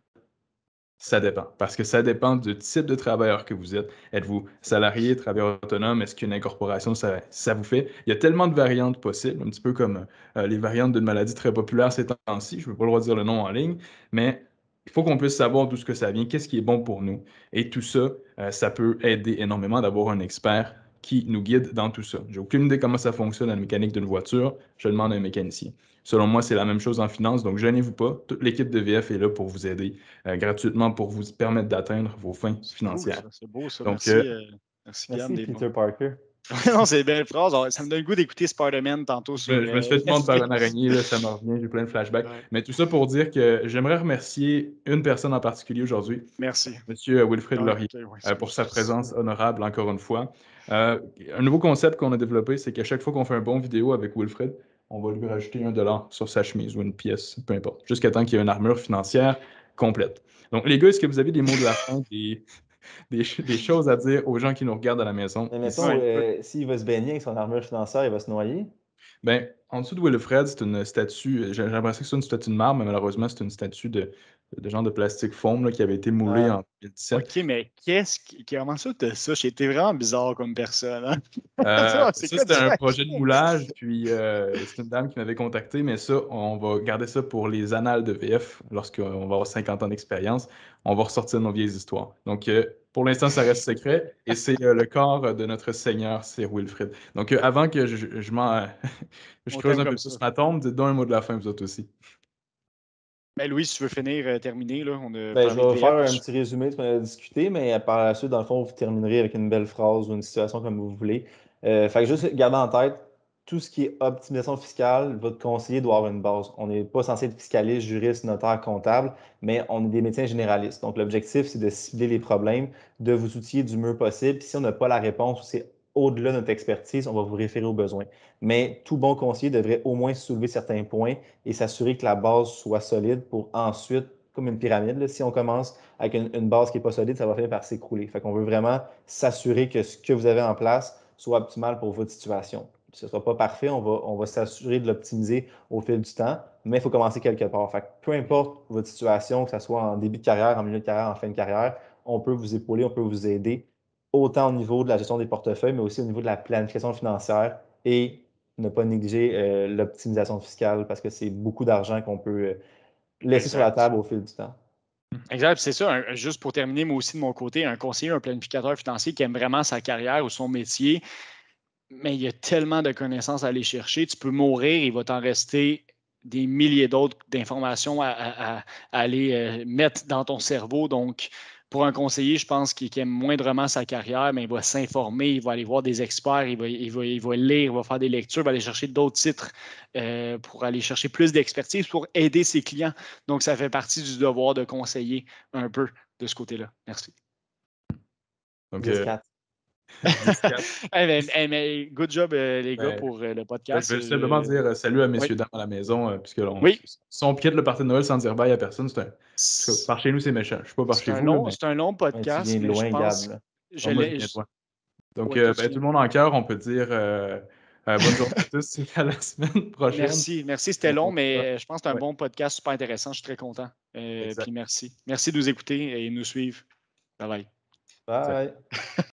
ça dépend, parce que ça dépend du type de travailleur que vous êtes. Êtes-vous salarié, travailleur autonome? Est-ce qu'une incorporation, ça, ça, vous fait? Il y a tellement de variantes possibles, un petit peu comme euh, les variantes d'une maladie très populaire ces temps-ci. Je ne veux pas le droit dire le nom en ligne, mais il faut qu'on puisse savoir d'où ce que ça vient, qu'est-ce qui est bon pour nous. Et tout ça, euh, ça peut aider énormément d'avoir un expert qui nous guide dans tout ça. J'ai aucune idée comment ça fonctionne la mécanique d'une voiture. Je demande à un mécanicien. Selon moi, c'est la même chose en finance, donc gênez-vous pas. Toute l'équipe de VF est là pour vous aider euh, gratuitement pour vous permettre d'atteindre vos fins financières. C'est beau, ça. Donc, merci, euh, euh, merci, merci Peter Parker. non, c'est une belle phrase. Ça me donne le goût d'écouter Spider-Man tantôt. Sur, je, me suis fait prendre euh, par une araignée, ça me revient, j'ai plein de flashbacks. Mais tout ça pour dire que j'aimerais remercier une personne en particulier aujourd'hui. Merci. Monsieur euh, Wilfred ah, Laurier, euh, pour sa présence honorable, encore une fois. un nouveau concept qu'on a développé, c'est qu'à chaque fois qu'on fait un bon vidéo avec Wilfred, on va lui rajouter un dollar sur sa chemise ou une pièce, peu importe, jusqu'à temps qu'il y ait une armure financière complète. Donc, les gars, est-ce que vous avez des mots de la fin, des, des, choses à dire aux gens qui nous regardent à la maison. Mais mettons, euh, s'il veut se baigner avec son armure financière, il va se noyer. Ben, en dessous de Wilfred, c'est une statue, euh, j'aimerais que c'est une statue de marbre, mais malheureusement, c'est une statue de, de genre de plastique foam qui avait été moulé ah. en 2017. Ok, mais qu'est-ce qui. a ça, t'as ça? J'étais vraiment bizarre comme personne. Hein. Euh, ça, c'était un projet de moulage, puis euh, c'est une dame qui m'avait contacté, mais ça, on va garder ça pour les annales de VF lorsqu'on va avoir 50 ans d'expérience. On va ressortir nos vieilles histoires. Donc, euh, pour l'instant, ça reste secret. Et c'est le corps de notre Seigneur, c'est Wilfrid. Donc, avant que je, je, creuse un peu sur ma tombe, dites-donc un mot de la fin, vous autres aussi. Ben Louis, si tu veux finir, euh, terminer, là, on ben, je vais faire un petit résumé de ce qu'on a discuté, mais par la suite, dans le fond, vous terminerez avec une belle phrase ou une situation comme vous voulez. Euh, fait que juste garder en tête, tout ce qui est optimisation fiscale, votre conseiller doit avoir une base. On n'est pas censé être fiscaliste, juriste, notaire, comptable, mais on est des médecins généralistes. Donc, l'objectif, c'est de cibler les problèmes, de vous outiller du mieux possible. si on n'a pas la réponse, c'est au-delà de notre expertise, on va vous référer aux besoins. Mais tout bon conseiller devrait au moins soulever certains points et s'assurer que la base soit solide pour ensuite, comme une pyramide, si on commence avec une, base qui n'est pas solide, ça va finir par s'écrouler. Fait qu'on veut vraiment s'assurer que ce que vous avez en place soit optimal pour votre situation. Ce ne sera pas parfait, on va, on va s'assurer de l'optimiser au fil du temps, mais il faut commencer quelque part. Fait que peu importe votre situation, que ce soit en début de carrière, en milieu de carrière, en fin de carrière, on peut vous épauler, on peut vous aider autant au niveau de la gestion des portefeuilles, mais aussi au niveau de la planification financière et ne pas négliger euh, l'optimisation fiscale parce que c'est beaucoup d'argent qu'on peut euh, laisser sur la table au fil du temps. Mmh. Exact, c'est ça. juste pour terminer, moi aussi de mon côté, un conseiller, un planificateur financier qui aime vraiment sa carrière ou son métier, mais il y a tellement de connaissances à aller chercher, tu peux mourir, il va t'en rester des milliers d'autres d'informations à, aller euh, mettre dans ton cerveau. Donc, pour un conseiller, je pense, qu'il aime moindrement sa carrière, mais il va s'informer, il va aller voir des experts, il va, il va, il va lire, il va faire des lectures, il va aller chercher d'autres titres euh, pour aller chercher plus d'expertise, pour aider ses clients. Donc, ça fait partie du devoir de conseiller un peu de ce côté-là. Merci. Euh, Ben, mais, good job, euh, les gars, ben, pour euh, le ben, podcast. je veux simplement euh, dire salut à messieurs, dans la maison, puisque l'on oui. piète le parti de Noël sans dire bye à personne, Par chez nous, c'est méchant. Je suis pas par chez vous. C'est un long podcast. je pense... Donc, tout le monde en cœur, on peut dire. bonne journée à tous à la semaine prochaine. Merci, c'était long, mais je pense que c'est un bon podcast super intéressant. Je suis très content. puis merci. Merci de nous écouter et de nous suivre. Bye bye. Bye.